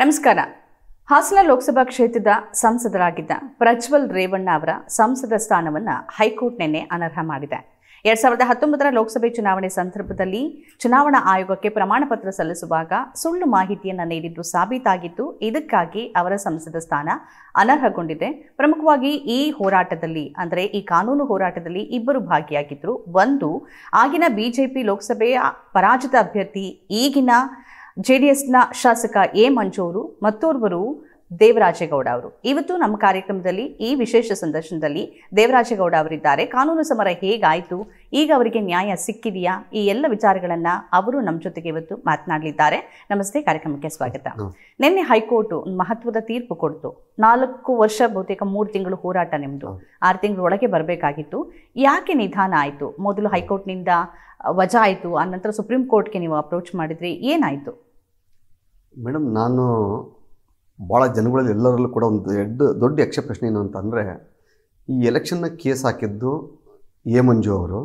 ನಮಸ್ಕಾರ ಹಾಸನ ಲೋಕಸಭಾ ಕ್ಷೇತ್ರದ ಸಂಸದರಾಗಿದ್ದ ಪ್ರಜ್ವಲ್ ರೇವಣ್ಣ ಅವರ ಸಂಸದ ಸ್ಥಾನವನ್ನು ಹೈಕೋರ್ಟ್ ನಿನ್ನೆ ಅನರ್ಹ ಮಾಡಿದೆ ಎರಡ್ ಸಾವಿರದ ಹತ್ತೊಂಬತ್ತರ ಲೋಕಸಭೆ ಚುನಾವಣೆ ಸಂದರ್ಭದಲ್ಲಿ ಚುನಾವಣಾ ಆಯೋಗಕ್ಕೆ ಪ್ರಮಾಣ ಪತ್ರ ಸಲ್ಲಿಸುವಾಗ ಸುಳ್ಳು ಮಾಹಿತಿಯನ್ನು ನೀಡಿದ್ದು ಸಾಬೀತಾಗಿದ್ದು ಇದಕ್ಕಾಗಿ ಅವರ ಸಂಸದ ಸ್ಥಾನ ಅನರ್ಹಗೊಂಡಿದೆ ಪ್ರಮುಖವಾಗಿ ಈ ಹೋರಾಟದಲ್ಲಿ ಅಂದರೆ ಈ ಕಾನೂನು ಹೋರಾಟದಲ್ಲಿ ಇಬ್ಬರು ಭಾಗಿಯಾಗಿದ್ದರು ಒಂದು ಆಗಿನ ಬಿಜೆಪಿ ಲೋಕಸಭೆಯ ಪರಾಜಿತ ಅಭ್ಯರ್ಥಿ ಈಗಿನ ಜೆಡಿಎಸ್ನ ಶಾಸಕ ಎ ಮಂಜೂರು ಮತ್ತೋರ್ವರು ದೇವರಾಜೇಗೌಡ ಅವರು ಇವತ್ತು ನಮ್ಮ ಕಾರ್ಯಕ್ರಮದಲ್ಲಿ ಈ ವಿಶೇಷ ಸಂದರ್ಶನದಲ್ಲಿ ದೇವರಾಜೇಗೌಡ ಅವರಿದ್ದಾರೆ ಕಾನೂನು ಸಮರ ಹೇಗಾಯಿತು ಈಗ ಅವರಿಗೆ ನ್ಯಾಯ ಸಿಕ್ಕಿದೆಯಾ ಈ ಎಲ್ಲ ವಿಚಾರಗಳನ್ನ ಅವರು ನಮ್ಮ ಜೊತೆಗೆ ಇವತ್ತು ಮಾತನಾಡಲಿದ್ದಾರೆ ನಮಸ್ತೆ ಕಾರ್ಯಕ್ರಮಕ್ಕೆ ಸ್ವಾಗತ ನಿನ್ನೆ ಹೈಕೋರ್ಟ್ ಮಹತ್ವದ ತೀರ್ಪು ಕೊಡ್ತು ನಾಲ್ಕು ವರ್ಷ ಬಹುತೇಕ ಮೂರು ತಿಂಗಳು ಹೋರಾಟ ನಿಮ್ಮದು ಆರು ತಿಂಗಳು ಒಳಗೆ ಬರಬೇಕಾಗಿತ್ತು ಯಾಕೆ ನಿಧಾನ ಆಯಿತು ಮೊದಲು ಹೈಕೋರ್ಟ್ನಿಂದ ವಜಾ ಆಯಿತು ಆ ನಂತರ ಸುಪ್ರೀಂ ಕೋರ್ಟ್ಗೆ ನೀವು ಅಪ್ರೋಚ್ ಮಾಡಿದ್ರಿ ಏನಾಯಿತು ಮೇಡಮ್ ನಾನು ಭಾಳ ಜನಗಳಲ್ಲಿ ಎಲ್ಲರಲ್ಲೂ ಕೂಡ ಒಂದು ದೊಡ್ಡ ದೊಡ್ಡ ಯಕ್ಷ ಪ್ರಶ್ನೆ ಏನು ಅಂತಂದರೆ ಈ ಎಲೆಕ್ಷನ್ನ ಕೇಸ್ ಹಾಕಿದ್ದು ಎ ಮಂಜು ಅವರು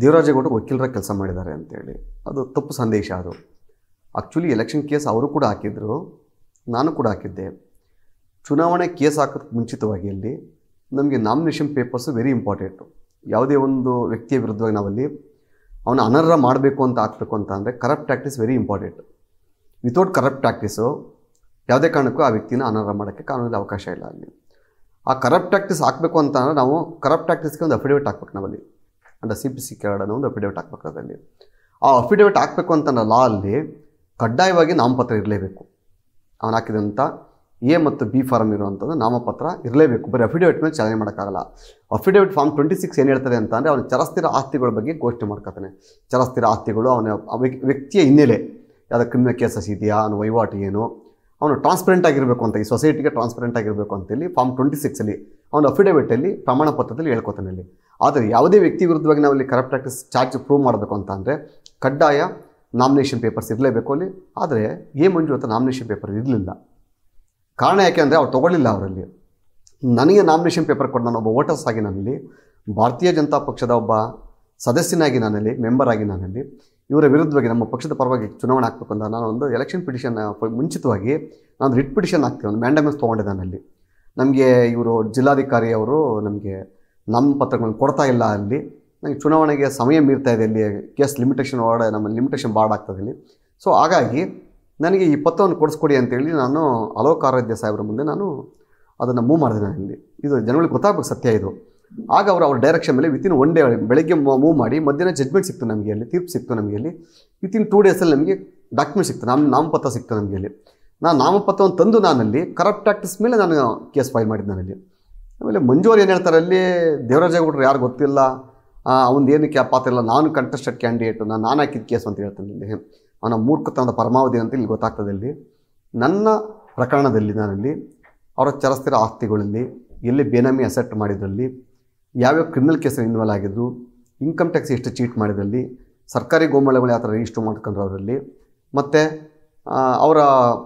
ದೇವರಾಜೇಗೌಡರು ವಕೀಲರ ಕೆಲಸ ಮಾಡಿದ್ದಾರೆ ಅಂತೇಳಿ ಅದು ತಪ್ಪು ಸಂದೇಶ ಅದು ಆ್ಯಕ್ಚುಲಿ ಎಲೆಕ್ಷನ್ ಕೇಸ್ ಅವರು ಕೂಡ ಹಾಕಿದ್ರು ನಾನು ಕೂಡ ಹಾಕಿದ್ದೆ ಚುನಾವಣೆ ಕೇಸ್ ಹಾಕೋದಕ್ಕೆ ಮುಂಚಿತವಾಗಿ ಅಲ್ಲಿ ನಮಗೆ ನಾಮಿನೇಷನ್ ಪೇಪರ್ಸು ವೆರಿ ಇಂಪಾರ್ಟೆಂಟು ಯಾವುದೇ ಒಂದು ವ್ಯಕ್ತಿಯ ವಿರುದ್ಧವಾಗಿ ನಾವಲ್ಲಿ ಅವನ ಅನರ್ಹ ಮಾಡಬೇಕು ಅಂತ ಹಾಕಬೇಕು ಅಂತ ಅಂದರೆ corrupt act very important without corrupt practice ಯಾವುದೇ ಕಾರಣಕ್ಕೂ ಆ ವ್ಯಕ್ತಿನ ಅನಾರ ಮಾಡೋಕ್ಕೆ ಕಾನೂನಲ್ಲಿ ಅವಕಾಶ ಇಲ್ಲ ಅಲ್ಲಿ ಆ ಕರಪ್ಟ್ ಪ್ರಾಕ್ಟೀಸ್ ಹಾಕಬೇಕು ಅಂತ ನಾವು ಕರಪ್ಟ್ ಪ್ರಾಕ್ಟೀಸ್ಗೆ ಒಂದು ಅಫಿಡೇವಿಟ್ ಹಾಕ್ಬೇಕು ನಾವಲ್ಲಿ ಅಂದರೆ ಸಿ ಪಿ ಸಿ ಕೆರಡನ ಒಂದು ಅಫಿಡೇವಿಟ್ ಹಾಕ್ಬೇಕು ಅದರಲ್ಲಿ ಆ ಅಫಿಡೇವಿಟ್ ಹಾಕಬೇಕು ಅಂತ ಲಾ ಅಲ್ಲಿ ಕಡ್ಡಾಯವಾಗಿ ನಾಮಪತ್ರ ಇರಲೇಬೇಕು ಅವನು ಹಾಕಿದಂಥ ಎ ಮತ್ತು ಬಿ ಫಾರ್ಮ್ ಇರುವಂಥದ್ದು ನಾಮಪತ್ರ ಇರಲೇಬೇಕು ಬರೀ ಅಫಿಡೇವಿಟ್ ಮೇಲೆ ಚಾಲನೆ ಮಾಡೋಕ್ಕಾಗಲ್ಲ ಅಫಿಡೇವಿಟ್ ಫಾರ್ಮ್ ಟ್ವೆಂಟಿ ಸಿಕ್ಸ್ ಏನು ಹೇಳ್ತದೆ ಅಂತ ಅಂದರೆ ಅವನು ಚರಸ್ಥಿರ ಆಸ್ತಿಗಳ ಬಗ್ಗೆ ಘೋಷಣೆ ಮಾಡ್ಕೊತಾನೆ ಚರಸ್ಥಿರ ಆಸ್ತಿಗಳು ಅವನ ವ್ಯಕ್ತಿಯ ಹಿನ್ನೆಲೆ ಯಾವುದೋ ಕ್ರಿಮಿನಲ್ ಕೇಸಸ್ ಇದೆಯಾ ಅವನು ವಹಿವಾಟು ಏನು ಅವನು ಟ್ರಾನ್ಸ್ಪರೆಂಟ್ ಆಗಿರಬೇಕು ಅಂತ ಈ ಸೊಸೈಟಿಗೆ ಟ್ರಾನ್ಸ್ಪರೆಂಟ್ ಆಗಿರಬೇಕು ಅಂತೇಳಿ ಫಾರ್ಮ್ ಟ್ವೆಂಟಿ ಸಿಕ್ಸಲ್ಲಿ ಅವನು ಅಫಿಡವಿಟಲ್ಲಿ ಪ್ರಮಾಣ ಪತ್ರದಲ್ಲಿ ಹೇಳ್ಕೊತಾನೆ ಅಲ್ಲಿ ಆದರೆ ಯಾವುದೇ ವ್ಯಕ್ತಿ ವಿರುದ್ಧವಾಗಿ ನಾವು ಇಲ್ಲಿ ಕರಪ್ಟ್ ಪ್ರಾಕ್ಟಿಸ್ ಚಾರ್ಜ್ ಪ್ರೂವ್ ಮಾಡಬೇಕು ಅಂತ ಅಂದರೆ ಕಡ್ಡಾಯ ನಾಮಿನೇಷನ್ ಪೇಪರ್ಸ್ ಇರಲೇಬೇಕು ಅಲ್ಲಿ ಆದರೆ ಎ ಮಂಜು ಅಂತ ನಾಮಿನೇಷನ್ ಪೇಪರ್ ಇರಲಿಲ್ಲ ಕಾರಣ ಯಾಕೆ ಅಂದರೆ ಅವ್ರು ತೊಗೊಳ್ಳಿಲ್ಲ ಅವರಲ್ಲಿ ನನಗೆ ನಾಮಿನೇಷನ್ ಪೇಪರ್ ಕೊಟ್ಟು ನಾನು ಒಬ್ಬ ವೋಟರ್ಸ್ ಆಗಿ ನಾನಲ್ಲಿ ಭಾರತೀಯ ಜನತಾ ಪಕ್ಷದ ಒಬ್ಬ ಸದಸ್ಯನಾಗಿ ನಾನಲ್ಲಿ ಮೆಂಬರ್ ಆಗಿ ನಾನಲ್ಲಿ ಇವರ ವಿರುದ್ಧವಾಗಿ ನಮ್ಮ ಪಕ್ಷದ ಪರವಾಗಿ ಚುನಾವಣೆ ಹಾಕಬೇಕು ಅಂತ ನಾನು ಒಂದು ಎಲೆಕ್ಷನ್ ಪಿಟಿಷನ್ ಮುಂಚಿತವಾಗಿ ನಾನು ರಿಟ್ ಪಿಟಿಷನ್ ಹಾಕ್ತೀನಿ ಒಂದು ಮ್ಯಾಂಡಮಸ್ ತೊಗೊಂಡಿದ್ದೆ ಅಲ್ಲಿ ನಮಗೆ ಇವರು ಜಿಲ್ಲಾಧಿಕಾರಿ ಅವರು ನಮಗೆ ನಮ್ಮ ಪತ್ರಗಳನ್ನು ಕೊಡ್ತಾ ಇಲ್ಲ ಅಲ್ಲಿ ನನಗೆ ಚುನಾವಣೆಗೆ ಸಮಯ ಮೀರ್ತಾ ಇದೆ ಅಲ್ಲಿ ಕೇಸ್ ಲಿಮಿಟೇಷನ್ ವಾರ್ಡ್ ನಮ್ಮ ಲಿಮಿಟೇಷನ್ ಬಾರ್ಡ್ ಆಗ್ತದೆ ಇಲ್ಲಿ ಸೊ ಹಾಗಾಗಿ ನನಗೆ ಈ ಪತ್ರವನ್ನು ಕೊಡಿಸ್ಕೊಡಿ ಅಂತೇಳಿ ನಾನು ಅಲೋಕ್ ಆರಾಧ್ಯ ಸಾಹೇಬ್ರ ಮುಂದೆ ನಾನು ಅದನ್ನು ಮೂವ್ ಮಾಡಿದೆ ನಾನು ಇಲ್ಲಿ ಇದು ಜನಗಳಿಗೆ ಗೊತ್ತಾಗಬೇಕು ಸತ್ಯ ಇದು ಆಗ ಅವರು ಅವ್ರ ಡೈರೆಕ್ಷನ್ ಮೇಲೆ ವಿತಿನ್ ಒನ್ ಡೇ ಬೆಳಗ್ಗೆ ಮೂವ್ ಮಾಡಿ ಮಧ್ಯಾಹ್ನ ಜಜ್ಮೆಂಟ್ ಸಿಕ್ತು ನಮಗೆ ಅಲ್ಲಿ ತೀರ್ಪು ಸಿಕ್ತು ನಮಗೆ ಅಲ್ಲಿ ವಿತಿನ್ ಟೂ ಡೇಸಲ್ಲಿ ನಮಗೆ ಡಾಕ್ಯುಮೆಂಟ್ ಸಿಕ್ತು ನಮ್ಮ ನಾಮಪತ್ರ ಸಿಕ್ತು ನಮಗೆ ಅಲ್ಲಿ ನಾನು ನಾಮಪತ್ರವನ್ನು ತಂದು ನಾನಲ್ಲಿ ಕರಪ್ಟ್ ಆಕ್ಟಿಸ್ ಮೇಲೆ ನಾನು ಕೇಸ್ ಫೈಲ್ ಮಾಡಿದ್ದು ನಾನಲ್ಲಿ ಆಮೇಲೆ ಮಂಜೂರು ಏನು ಹೇಳ್ತಾರೆ ಅಲ್ಲಿ ದೇವರಾಜೇಗೌಡರು ಯಾರು ಗೊತ್ತಿಲ್ಲ ಅವನು ಏನು ಆ ಪಾತ್ರ ಇಲ್ಲ ನಾನು ಕಂಟೆಸ್ಟೆಡ್ ಕ್ಯಾಂಡಿಡೇಟು ನಾನು ನಾನು ಹಾಕಿದ ಕೇಸ್ ಅಂತ ಹೇಳ್ತಾನೆ ಇಲ್ಲಿ ಅವನ ಮೂರ್ಖತನದ ಪರಮಾವಧಿ ಅಂತ ಇಲ್ಲಿ ಗೊತ್ತಾಗ್ತದೆ ಇಲ್ಲಿ ನನ್ನ ಪ್ರಕರಣದಲ್ಲಿ ನಾನಲ್ಲಿ ಅವರ ಚರಸ್ಥಿರ ಆಸ್ತಿಗಳಲ್ಲಿ ಎಲ್ಲಿ ಬೇನಾಮಿ ಅಸೆಟ್ ಮಾಡಿದ್ರಲ್ಲಿ ಯಾವ್ಯಾವ ಕ್ರಿಮಿನಲ್ ಕೇಸಲ್ಲಿ ಇನ್ವಾಲ್ವ್ ಆಗಿದ್ರು ಇನ್ಕಮ್ ಟ್ಯಾಕ್ಸ್ ಎಷ್ಟು ಚೀಟ್ ಮಾಡಿದಲ್ಲಿ ಸರ್ಕಾರಿ ಗೋಮಾಳಗಳು ಯಾವ ಥರ ರಿಜಿಸ್ಟರ್ ಮಾಡ್ಕೊಂಡ್ರೆ ಅವರಲ್ಲಿ ಮತ್ತು ಅವರ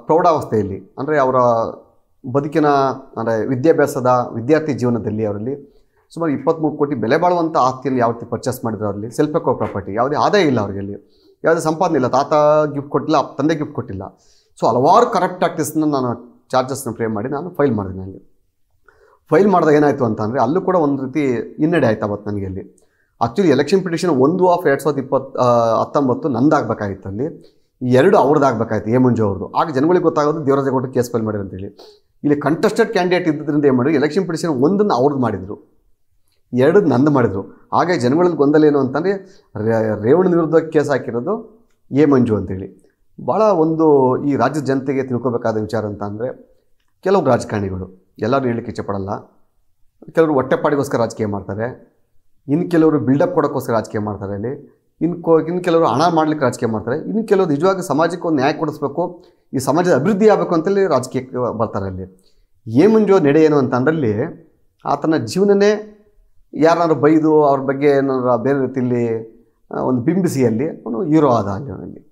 ಪ್ರೌಢಾವಸ್ಥೆಯಲ್ಲಿ ಅಂದರೆ ಅವರ ಬದುಕಿನ ಅಂದರೆ ವಿದ್ಯಾಭ್ಯಾಸದ ವಿದ್ಯಾರ್ಥಿ ಜೀವನದಲ್ಲಿ ಅವರಲ್ಲಿ ಸುಮಾರು ಇಪ್ಪತ್ತ್ಮೂರು ಕೋಟಿ ಬೆಲೆ ಬಾಳುವಂಥ ಆಸ್ತಿಯಲ್ಲಿ ಯಾವ ರೀತಿ ಪರ್ಚೇಸ್ ಮಾಡಿದ್ರು ಅವರಲ್ಲಿ ಸೆಲ್ಫ್ ಎಕೋ ಪ್ರಾಪರ್ಟಿ ಯಾವುದೇ ಆದಾಯ ಇಲ್ಲ ಅವರಿಗೆ ಯಾವುದೇ ಸಂಪಾದನೆ ಇಲ್ಲ ತಾತ ಗಿಫ್ಟ್ ಕೊಟ್ಟಿಲ್ಲ ತಂದೆ ಗಿಫ್ಟ್ ಕೊಟ್ಟಿಲ್ಲ ಸೊ ಹಲವಾರು ಕರಪ್ಟ್ ಪ್ರಾಕ್ಟೀಸ್ನ ನಾನು ಚಾರ್ಜಸ್ನ ಫ್ರೇಮ್ ಮಾಡಿ ನಾನು ಫೈಲ್ ಮಾಡಿದೆ ಅಲ್ಲಿ ಫೈಲ್ ಮಾಡಿದಾಗ ಏನಾಯಿತು ಅಂತಂದರೆ ಅಲ್ಲೂ ಕೂಡ ಒಂದು ರೀತಿ ಹಿನ್ನಡೆ ಆಯ್ತು ಅವತ್ತು ನನಗೆ ಅಲ್ಲಿ ಆ್ಯಕ್ಚುಲಿ ಎಲೆಕ್ಷನ್ ಪಿಟಿಷನ್ ಒಂದು ಆಫ್ ಎರಡು ಸಾವಿರದ ಇಪ್ಪತ್ತು ಹತ್ತೊಂಬತ್ತು ನಂದಾಗಬೇಕಾಗಿತ್ತು ಅಲ್ಲಿ ಎರಡು ಅವ್ರದ್ದಾಗಬೇಕಾಯ್ತು ಎ ಮಂಜು ಅವ್ರದ್ದು ಆಗ ಜನಗಳಿಗೆ ಗೊತ್ತಾಗೋದು ದೇವರಾಜೇಗೌಡ ಕೇಸ್ ಫೈಲ್ ಮಾಡಿದ್ರು ಅಂತೇಳಿ ಇಲ್ಲಿ ಕಂಟೆಸ್ಟೆಡ್ ಕ್ಯಾಂಡಿಡೇಟ್ ಇದ್ದರಿಂದ ಏನು ಮಾಡಿದ್ರು ಎಲೆಕ್ಷನ್ ಪಿಟಿಷನ್ ಒಂದನ್ನು ಅವ್ರದ್ದು ಮಾಡಿದರು ಎರಡು ನಂದು ಮಾಡಿದರು ಹಾಗೆ ಜನಗಳಲ್ಲಿ ಗೊಂದಲ ಏನು ಅಂತಂದರೆ ರೇವಣ ವಿರುದ್ಧ ಕೇಸ್ ಹಾಕಿರೋದು ಎ ಮಂಜು ಅಂತೇಳಿ ಭಾಳ ಒಂದು ಈ ರಾಜ್ಯದ ಜನತೆಗೆ ತಿಳ್ಕೊಬೇಕಾದ ವಿಚಾರ ಅಂತ ಕೆಲವು ರಾಜಕಾರಣಿಗಳು ಎಲ್ಲರೂ ಹೇಳಲಿಕ್ಕೆ ಇಷ್ಟಪಡಲ್ಲ ಕೆಲವರು ಹೊಟ್ಟೆಪಾಡಿಗೋಸ್ಕರ ರಾಜಕೀಯ ಮಾಡ್ತಾರೆ ಇನ್ನು ಕೆಲವರು ಬಿಲ್ಡಪ್ ಕೊಡೋಕ್ಕೋಸ್ಕರ ರಾಜಕೀಯ ಮಾಡ್ತಾರೆ ಅಲ್ಲಿ ಇನ್ನು ಕೋ ಇನ್ನು ಕೆಲವರು ಹಣ ಮಾಡ್ಲಿಕ್ಕೆ ರಾಜಕೀಯ ಮಾಡ್ತಾರೆ ಇನ್ನು ಕೆಲವರು ನಿಜವಾಗಿ ಸಮಾಜಕ್ಕೆ ಒಂದು ನ್ಯಾಯ ಕೊಡಿಸ್ಬೇಕು ಈ ಸಮಾಜದ ಅಭಿವೃದ್ಧಿ ಆಗಬೇಕು ಅಂತೇಳಿ ರಾಜಕೀಯಕ್ಕೆ ಬರ್ತಾರೆ ಅಲ್ಲಿ ಏಮಂಜೋ ನಡೆ ಏನು ಅಂದ್ರಲ್ಲಿ ಆತನ ಜೀವನನೇ ಯಾರನ್ನಾದ್ರು ಬೈದು ಅವ್ರ ಬಗ್ಗೆ ಏನಾದ್ರು ಬೇರೆ ರೀತಿಯಲ್ಲಿ ಒಂದು ಅಲ್ಲಿ ಅವನು ಹೀರೋ ಆದ ಅಲ್ಲಿ ಅವನಲ್ಲಿ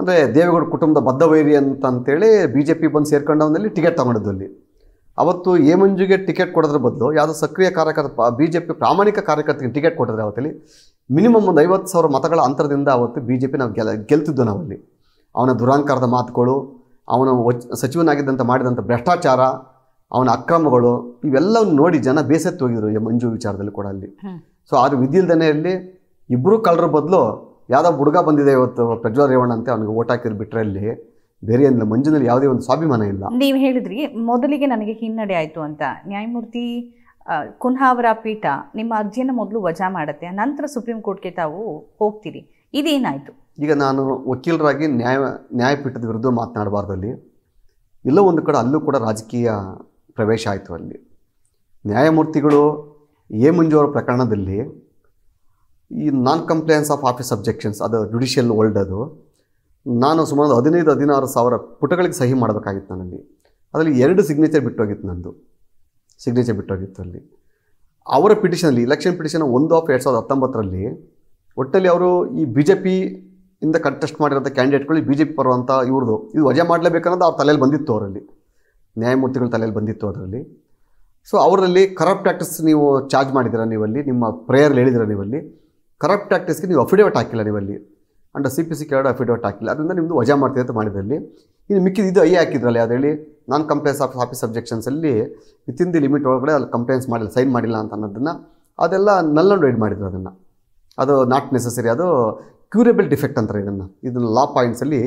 ಅಂದರೆ ದೇವೇಗೌಡ ಕುಟುಂಬದ ಬದ್ಧ ವೈರಿ ಅಂತ ಅಂತೇಳಿ ಬಿ ಜೆ ಪಿ ಬಂದು ಸೇರ್ಕೊಂಡು ಅವನಲ್ಲಿ ಟಿಕೆಟ್ ತೊಗೊಂಡಿದ್ದು ಅಲ್ಲಿ ಅವತ್ತು ಎ ಮಂಜುಗೆ ಟಿಕೆಟ್ ಕೊಡೋದ್ರ ಬದಲು ಯಾವುದೋ ಸಕ್ರಿಯ ಕಾರ್ಯಕರ್ತ ಬಿ ಜೆ ಪಿ ಪ್ರಾಮಾಣಿಕ ಕಾರ್ಯಕರ್ತರಿಗೆ ಟಿಕೆಟ್ ಕೊಟ್ಟಿದ್ರೆ ಅವತ್ತಲ್ಲಿ ಮಿನಿಮಮ್ ಒಂದು ಐವತ್ತು ಸಾವಿರ ಮತಗಳ ಅಂತರದಿಂದ ಅವತ್ತು ಬಿ ಜೆ ಪಿ ನಾವು ಗೆಲ್ ಗೆಲ್ತಿದ್ದು ನಾವಲ್ಲಿ ಅವನ ದುರಾಂಕಾರದ ಮಾತುಗಳು ಅವನ ಸಚಿವನಾಗಿದ್ದಂಥ ಮಾಡಿದಂಥ ಭ್ರಷ್ಟಾಚಾರ ಅವನ ಅಕ್ರಮಗಳು ಇವೆಲ್ಲವನ್ನು ನೋಡಿ ಜನ ಬೇಸತ್ತು ಹೋಗಿದ್ರು ಮಂಜು ವಿಚಾರದಲ್ಲಿ ಕೂಡ ಅಲ್ಲಿ ಸೊ ಆದ್ರೆ ವಿಧಿಲ್ದನೆಯಲ್ಲಿ ಇಬ್ಬರು ಕಳ್ಳರ ಬದಲು ಯಾವುದೋ ಹುಡುಗ ಬಂದಿದೆ ಇವತ್ತು ಪ್ರಜ್ವಲ್ ರೇವಣ್ಣ ಅಂತ ಅವನಿಗೆ ಓಟ್ ಹಾಕಿದ್ರು ಬಿಟ್ಟರೆ ಅಲ್ಲಿ ಬೇರೆ ಏನಿಲ್ಲ ಯಾವುದೇ ಒಂದು ಸ್ವಾಭಿಮಾನ ಇಲ್ಲ ನೀವು ಹೇಳಿದ್ರಿ ಮೊದಲಿಗೆ ನನಗೆ ಹಿನ್ನಡೆ ಆಯಿತು ಅಂತ ನ್ಯಾಯಮೂರ್ತಿ ಕುನ್ಹಾ ಅವರ ಪೀಠ ನಿಮ್ಮ ಅರ್ಜಿಯನ್ನು ಮೊದಲು ವಜಾ ಮಾಡುತ್ತೆ ನಂತರ ಸುಪ್ರೀಂ ಕೋರ್ಟ್ಗೆ ತಾವು ಹೋಗ್ತೀರಿ ಇದೇನಾಯಿತು ಈಗ ನಾನು ವಕೀಲರಾಗಿ ನ್ಯಾಯ ನ್ಯಾಯಪೀಠದ ವಿರುದ್ಧ ಮಾತನಾಡಬಾರ್ದು ಅಲ್ಲಿ ಎಲ್ಲೋ ಒಂದು ಕಡೆ ಅಲ್ಲೂ ಕೂಡ ರಾಜಕೀಯ ಪ್ರವೇಶ ಆಯಿತು ಅಲ್ಲಿ ನ್ಯಾಯಮೂರ್ತಿಗಳು ಎ ಮಂಜು ಅವರ ಪ್ರಕರಣದಲ್ಲಿ ಈ non compliance of office objections ಅದು ಜುಡಿಷಿಯಲ್ ವರ್ಲ್ಡ್ ಅದು ನಾನು ಸುಮಾರು ಹದಿನೈದು ಹದಿನಾರು ಸಾವಿರ ಪುಟಗಳಿಗೆ ಸಹಿ ಮಾಡಬೇಕಾಗಿತ್ತು ನನ್ನಲ್ಲಿ ಅದರಲ್ಲಿ ಎರಡು ಸಿಗ್ನೇಚರ್ ಬಿಟ್ಟೋಗಿತ್ತು ನಂದು ಸಿಗ್ನೇಚರ್ ಬಿಟ್ಟೋಗಿತ್ತು ಅಲ್ಲಿ ಅವರ ಪಿಟಿಷನಲ್ಲಿ ಇಲೆಕ್ಷನ್ ಪಿಟಿಷನ್ ಒಂದು ಆಫ್ ಎರಡು ಸಾವಿರದ ಹತ್ತೊಂಬತ್ತರಲ್ಲಿ ಒಟ್ಟಲ್ಲಿ ಅವರು ಈ ಬಿ ಜೆ ಪಿಯಿಂದ ಇಂದ ಕಂಟೆಸ್ಟ್ ಮಾಡಿರೋಂಥ ಕ್ಯಾಂಡಿಡೇಟ್ಗಳು ಬಿ ಜೆ ಪಿ ಬರುವಂಥ ಇವ್ರದ್ದು ಇದು ವಜೆ ಮಾಡಲೇಬೇಕನ್ನೋದು ಅವ್ರ ತಲೆಯಲ್ಲಿ ಬಂದಿತ್ತು ಅವರಲ್ಲಿ ನ್ಯಾಯಮೂರ್ತಿಗಳ ತಲೆಯಲ್ಲಿ ಬಂದಿತ್ತು ಅದರಲ್ಲಿ ಸೊ ಅವರಲ್ಲಿ ಕರಪ್ಟ್ ಪ್ರಾಕ್ಟೀಸ್ ನೀವು ಚಾರ್ಜ್ ಮಾಡಿದ್ದೀರಾ ನೀವಲ್ಲಿ ನಿಮ್ಮ ಪ್ರೇಯರ್ ಹೇಳಿದಿರ ನೀವಲ್ಲಿ ಕರಪ್ಟ್ ಪ್ರಾಕ್ಟೀಸ್ಗೆ ನೀವು ಅಫಿಡೇವಿಟ್ ಹಾಕಿಲ್ಲ ನೀವಲ್ಲಿ ಅಂಡ್ ಸಿ ಪಿ ಸಿ ಕೆರಡು ಅಫಿಡವಿಟ್ ಹಾಕಿಲ್ಲ ಅದರಿಂದ ನಿಮ್ಮದು ವಜಾ ಮಾಡ್ತೀವಿ ಅಂತ ಮಾಡಿದಲ್ಲಿ ಇನ್ನು ಮಿಕ್ಕಿದ ಇದು ಐ ಹಾಕಿದ್ರಲ್ಲ ಅದು ಹೇಳಿ ನಾನ್ ಕಂಪ್ಲೇನ್ಸ್ ಆಫ್ ಆಫೀಸ್ ಅಬ್ಜೆಕ್ಷನ್ಸಲ್ಲಿ ವಿತಿನ್ ದಿ ಲಿಮಿಟ್ ಒಳಗಡೆ ಅಲ್ಲಿ ಕಂಪ್ಲೇನ್ಸ್ ಮಾಡಿಲ್ಲ ಸೈನ್ ಮಾಡಿಲ್ಲ ಅಂತ ಅನ್ನೋದನ್ನು ಅದೆಲ್ಲ ನಲ್ ಅಂಡ್ ವೈಡ್ ಮಾಡಿದ್ರು ಅದನ್ನು ಅದು ನಾಟ್ ನೆಸಸರಿ ಅದು ಕ್ಯೂರೇಬಲ್ ಡಿಫೆಕ್ಟ್ ಅಂತಾರೆ ಇದನ್ನು ಇದನ್ನು ಲಾ ಪಾಯಿಂಟ್ಸಲ್ಲಿ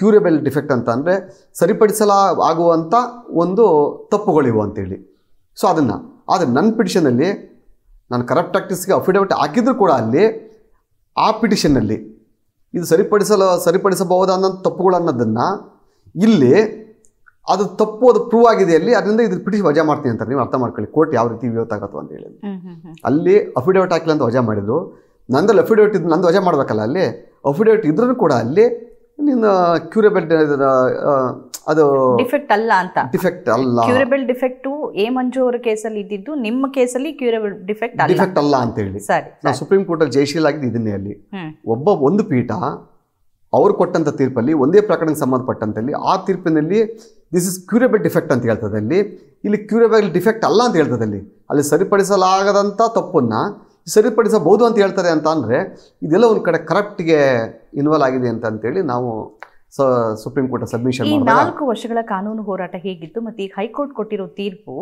ಕ್ಯೂರೇಬಲ್ ಡಿಫೆಕ್ಟ್ ಅಂತ ಅಂದರೆ ಸರಿಪಡಿಸಲ ಆಗುವಂಥ ಒಂದು ತಪ್ಪುಗಳಿವು ಅಂತೇಳಿ ಸೊ ಅದನ್ನು ಆದರೆ ನನ್ನ ಪಿಟಿಷನಲ್ಲಿ ನಾನು ಕರಪ್ಟ್ ಪ್ರಾಕ್ಟೀಸ್ಗೆ ಅಫಿಡವಿಟ್ ಹಾಕಿದ್ರು ಕೂಡ ಅಲ್ಲಿ ಆ ಪಿಟಿಷನಲ್ಲಿ ಇದು ಸರಿಪಡಿಸಲು ಸರಿಪಡಿಸಬಹುದಾದಂಥ ತಪ್ಪುಗಳು ಅನ್ನೋದನ್ನು ಇಲ್ಲಿ ಅದು ತಪ್ಪು ಅದು ಪ್ರೂವ್ ಆಗಿದೆ ಅಲ್ಲಿ ಅದರಿಂದ ಇದು ಪಿಟಿಷನ್ ವಜಾ ಮಾಡ್ತೀನಿ ಅಂತಾರೆ ನೀವು ಅರ್ಥ ಮಾಡ್ಕೊಳ್ಳಿ ಕೋರ್ಟ್ ಯಾವ ರೀತಿ ಆಗತ್ತೋ ಅಂತ ಹೇಳಿ ಅಲ್ಲಿ ಅಫಿಡೇವಿಟ್ ಹಾಕಿಲ್ಲ ಅಂತ ವಜಾ ಮಾಡಿದ್ರು ನಂದಲ್ಲಿ ಅಫಿಡೇವಿಟ್ ಇದು ನಂದು ವಜಾ ಮಾಡಬೇಕಲ್ಲ ಅಲ್ಲಿ ಅಫಿಡೇವಿಟ್ ಇದ್ರೂ ಕೂಡ ಅಲ್ಲಿ ನಿನ್ನ ಕ್ಯೂರಬಲ್ ಅದು ಡಿಫೆಕ್ಟ್ ಅಲ್ಲ ಅಂತ ಡಿಫೆಕ್ಟ್ ಅಲ್ಲ ಕ್ಯೂರಬಲ್ ಡಿಫೆಕ್ಟ್ ಎ ಮಂಜು ಅವರ ಕೇಸಲ್ಲಿ ಇದ್ದಿದ್ದು ನಿಮ್ಮ ಕೇಸಲ್ಲಿ ಕ್ಯೂರಬಲ್ ಡಿಫೆಕ್ಟ್ ಅಲ್ಲ ಡಿಫೆಕ್ಟ್ ಅಲ್ಲ ಅಂತ ಹೇಳಿ ಸರಿ ಸುಪ್ರೀಂ ಕೋರ್ಟ್ ಅಲ್ಲಿ ಜಯಶೀಲ ಆಗಿದ್ದು ಇದನ್ನೇ ಅಲ್ಲಿ ಒಬ್ಬ ಒಂದು ಪೀಠ ಅವ್ರು ಕೊಟ್ಟಂತ ತೀರ್ಪಲ್ಲಿ ಒಂದೇ ಪ್ರಕರಣಕ್ಕೆ ಸಂಬಂಧಪಟ್ಟಂತಲ್ಲಿ ಆ ತೀರ್ಪಿನಲ್ಲಿ ದಿಸ್ ಇಸ್ ಕ್ಯೂರಬಲ್ ಡಿಫೆಕ್ಟ್ ಅಂತ ಹೇಳ್ತದೆ ಅಲ್ಲಿ ಇಲ್ಲಿ ಕ್ಯೂರಬಲ್ ಡಿಫೆಕ್ಟ್ ಅಲ್ಲ ಅಂತ ಹೇಳ್ತದೆ ಅಲ್ಲಿ ಅಲ್ಲಿ ಸರಿಪಡಿಸಲಾಗದಂಥ ತಪ್ಪನ್ನು ಸರಿಪಡಿಸಬಹುದು ಅಂತ ಹೇಳ್ತಾರೆ ಅಂತ ಅಂದರೆ ಇದೆಲ್ಲ ಒಂದು ಕಡೆ ಕರೆಕ್ಟ್ಗೆ ಇನ್ವಾಲ್ವ್ ಆಗಿದೆ ಅಂತ ಹೇಳಿ ನಾವು ಸುಪ್ರೀಂ ಕೋರ್ಟ್ ಸಬ್ಮಿಷನ್ ನಾಲ್ಕು ವರ್ಷಗಳ ಕಾನೂನು ಹೋರಾಟ ಹೇಗಿತ್ತು ಮತ್ತು ಈಗ ಹೈಕೋರ್ಟ್ ಕೊಟ್ಟಿರೋ ತೀರ್ಪು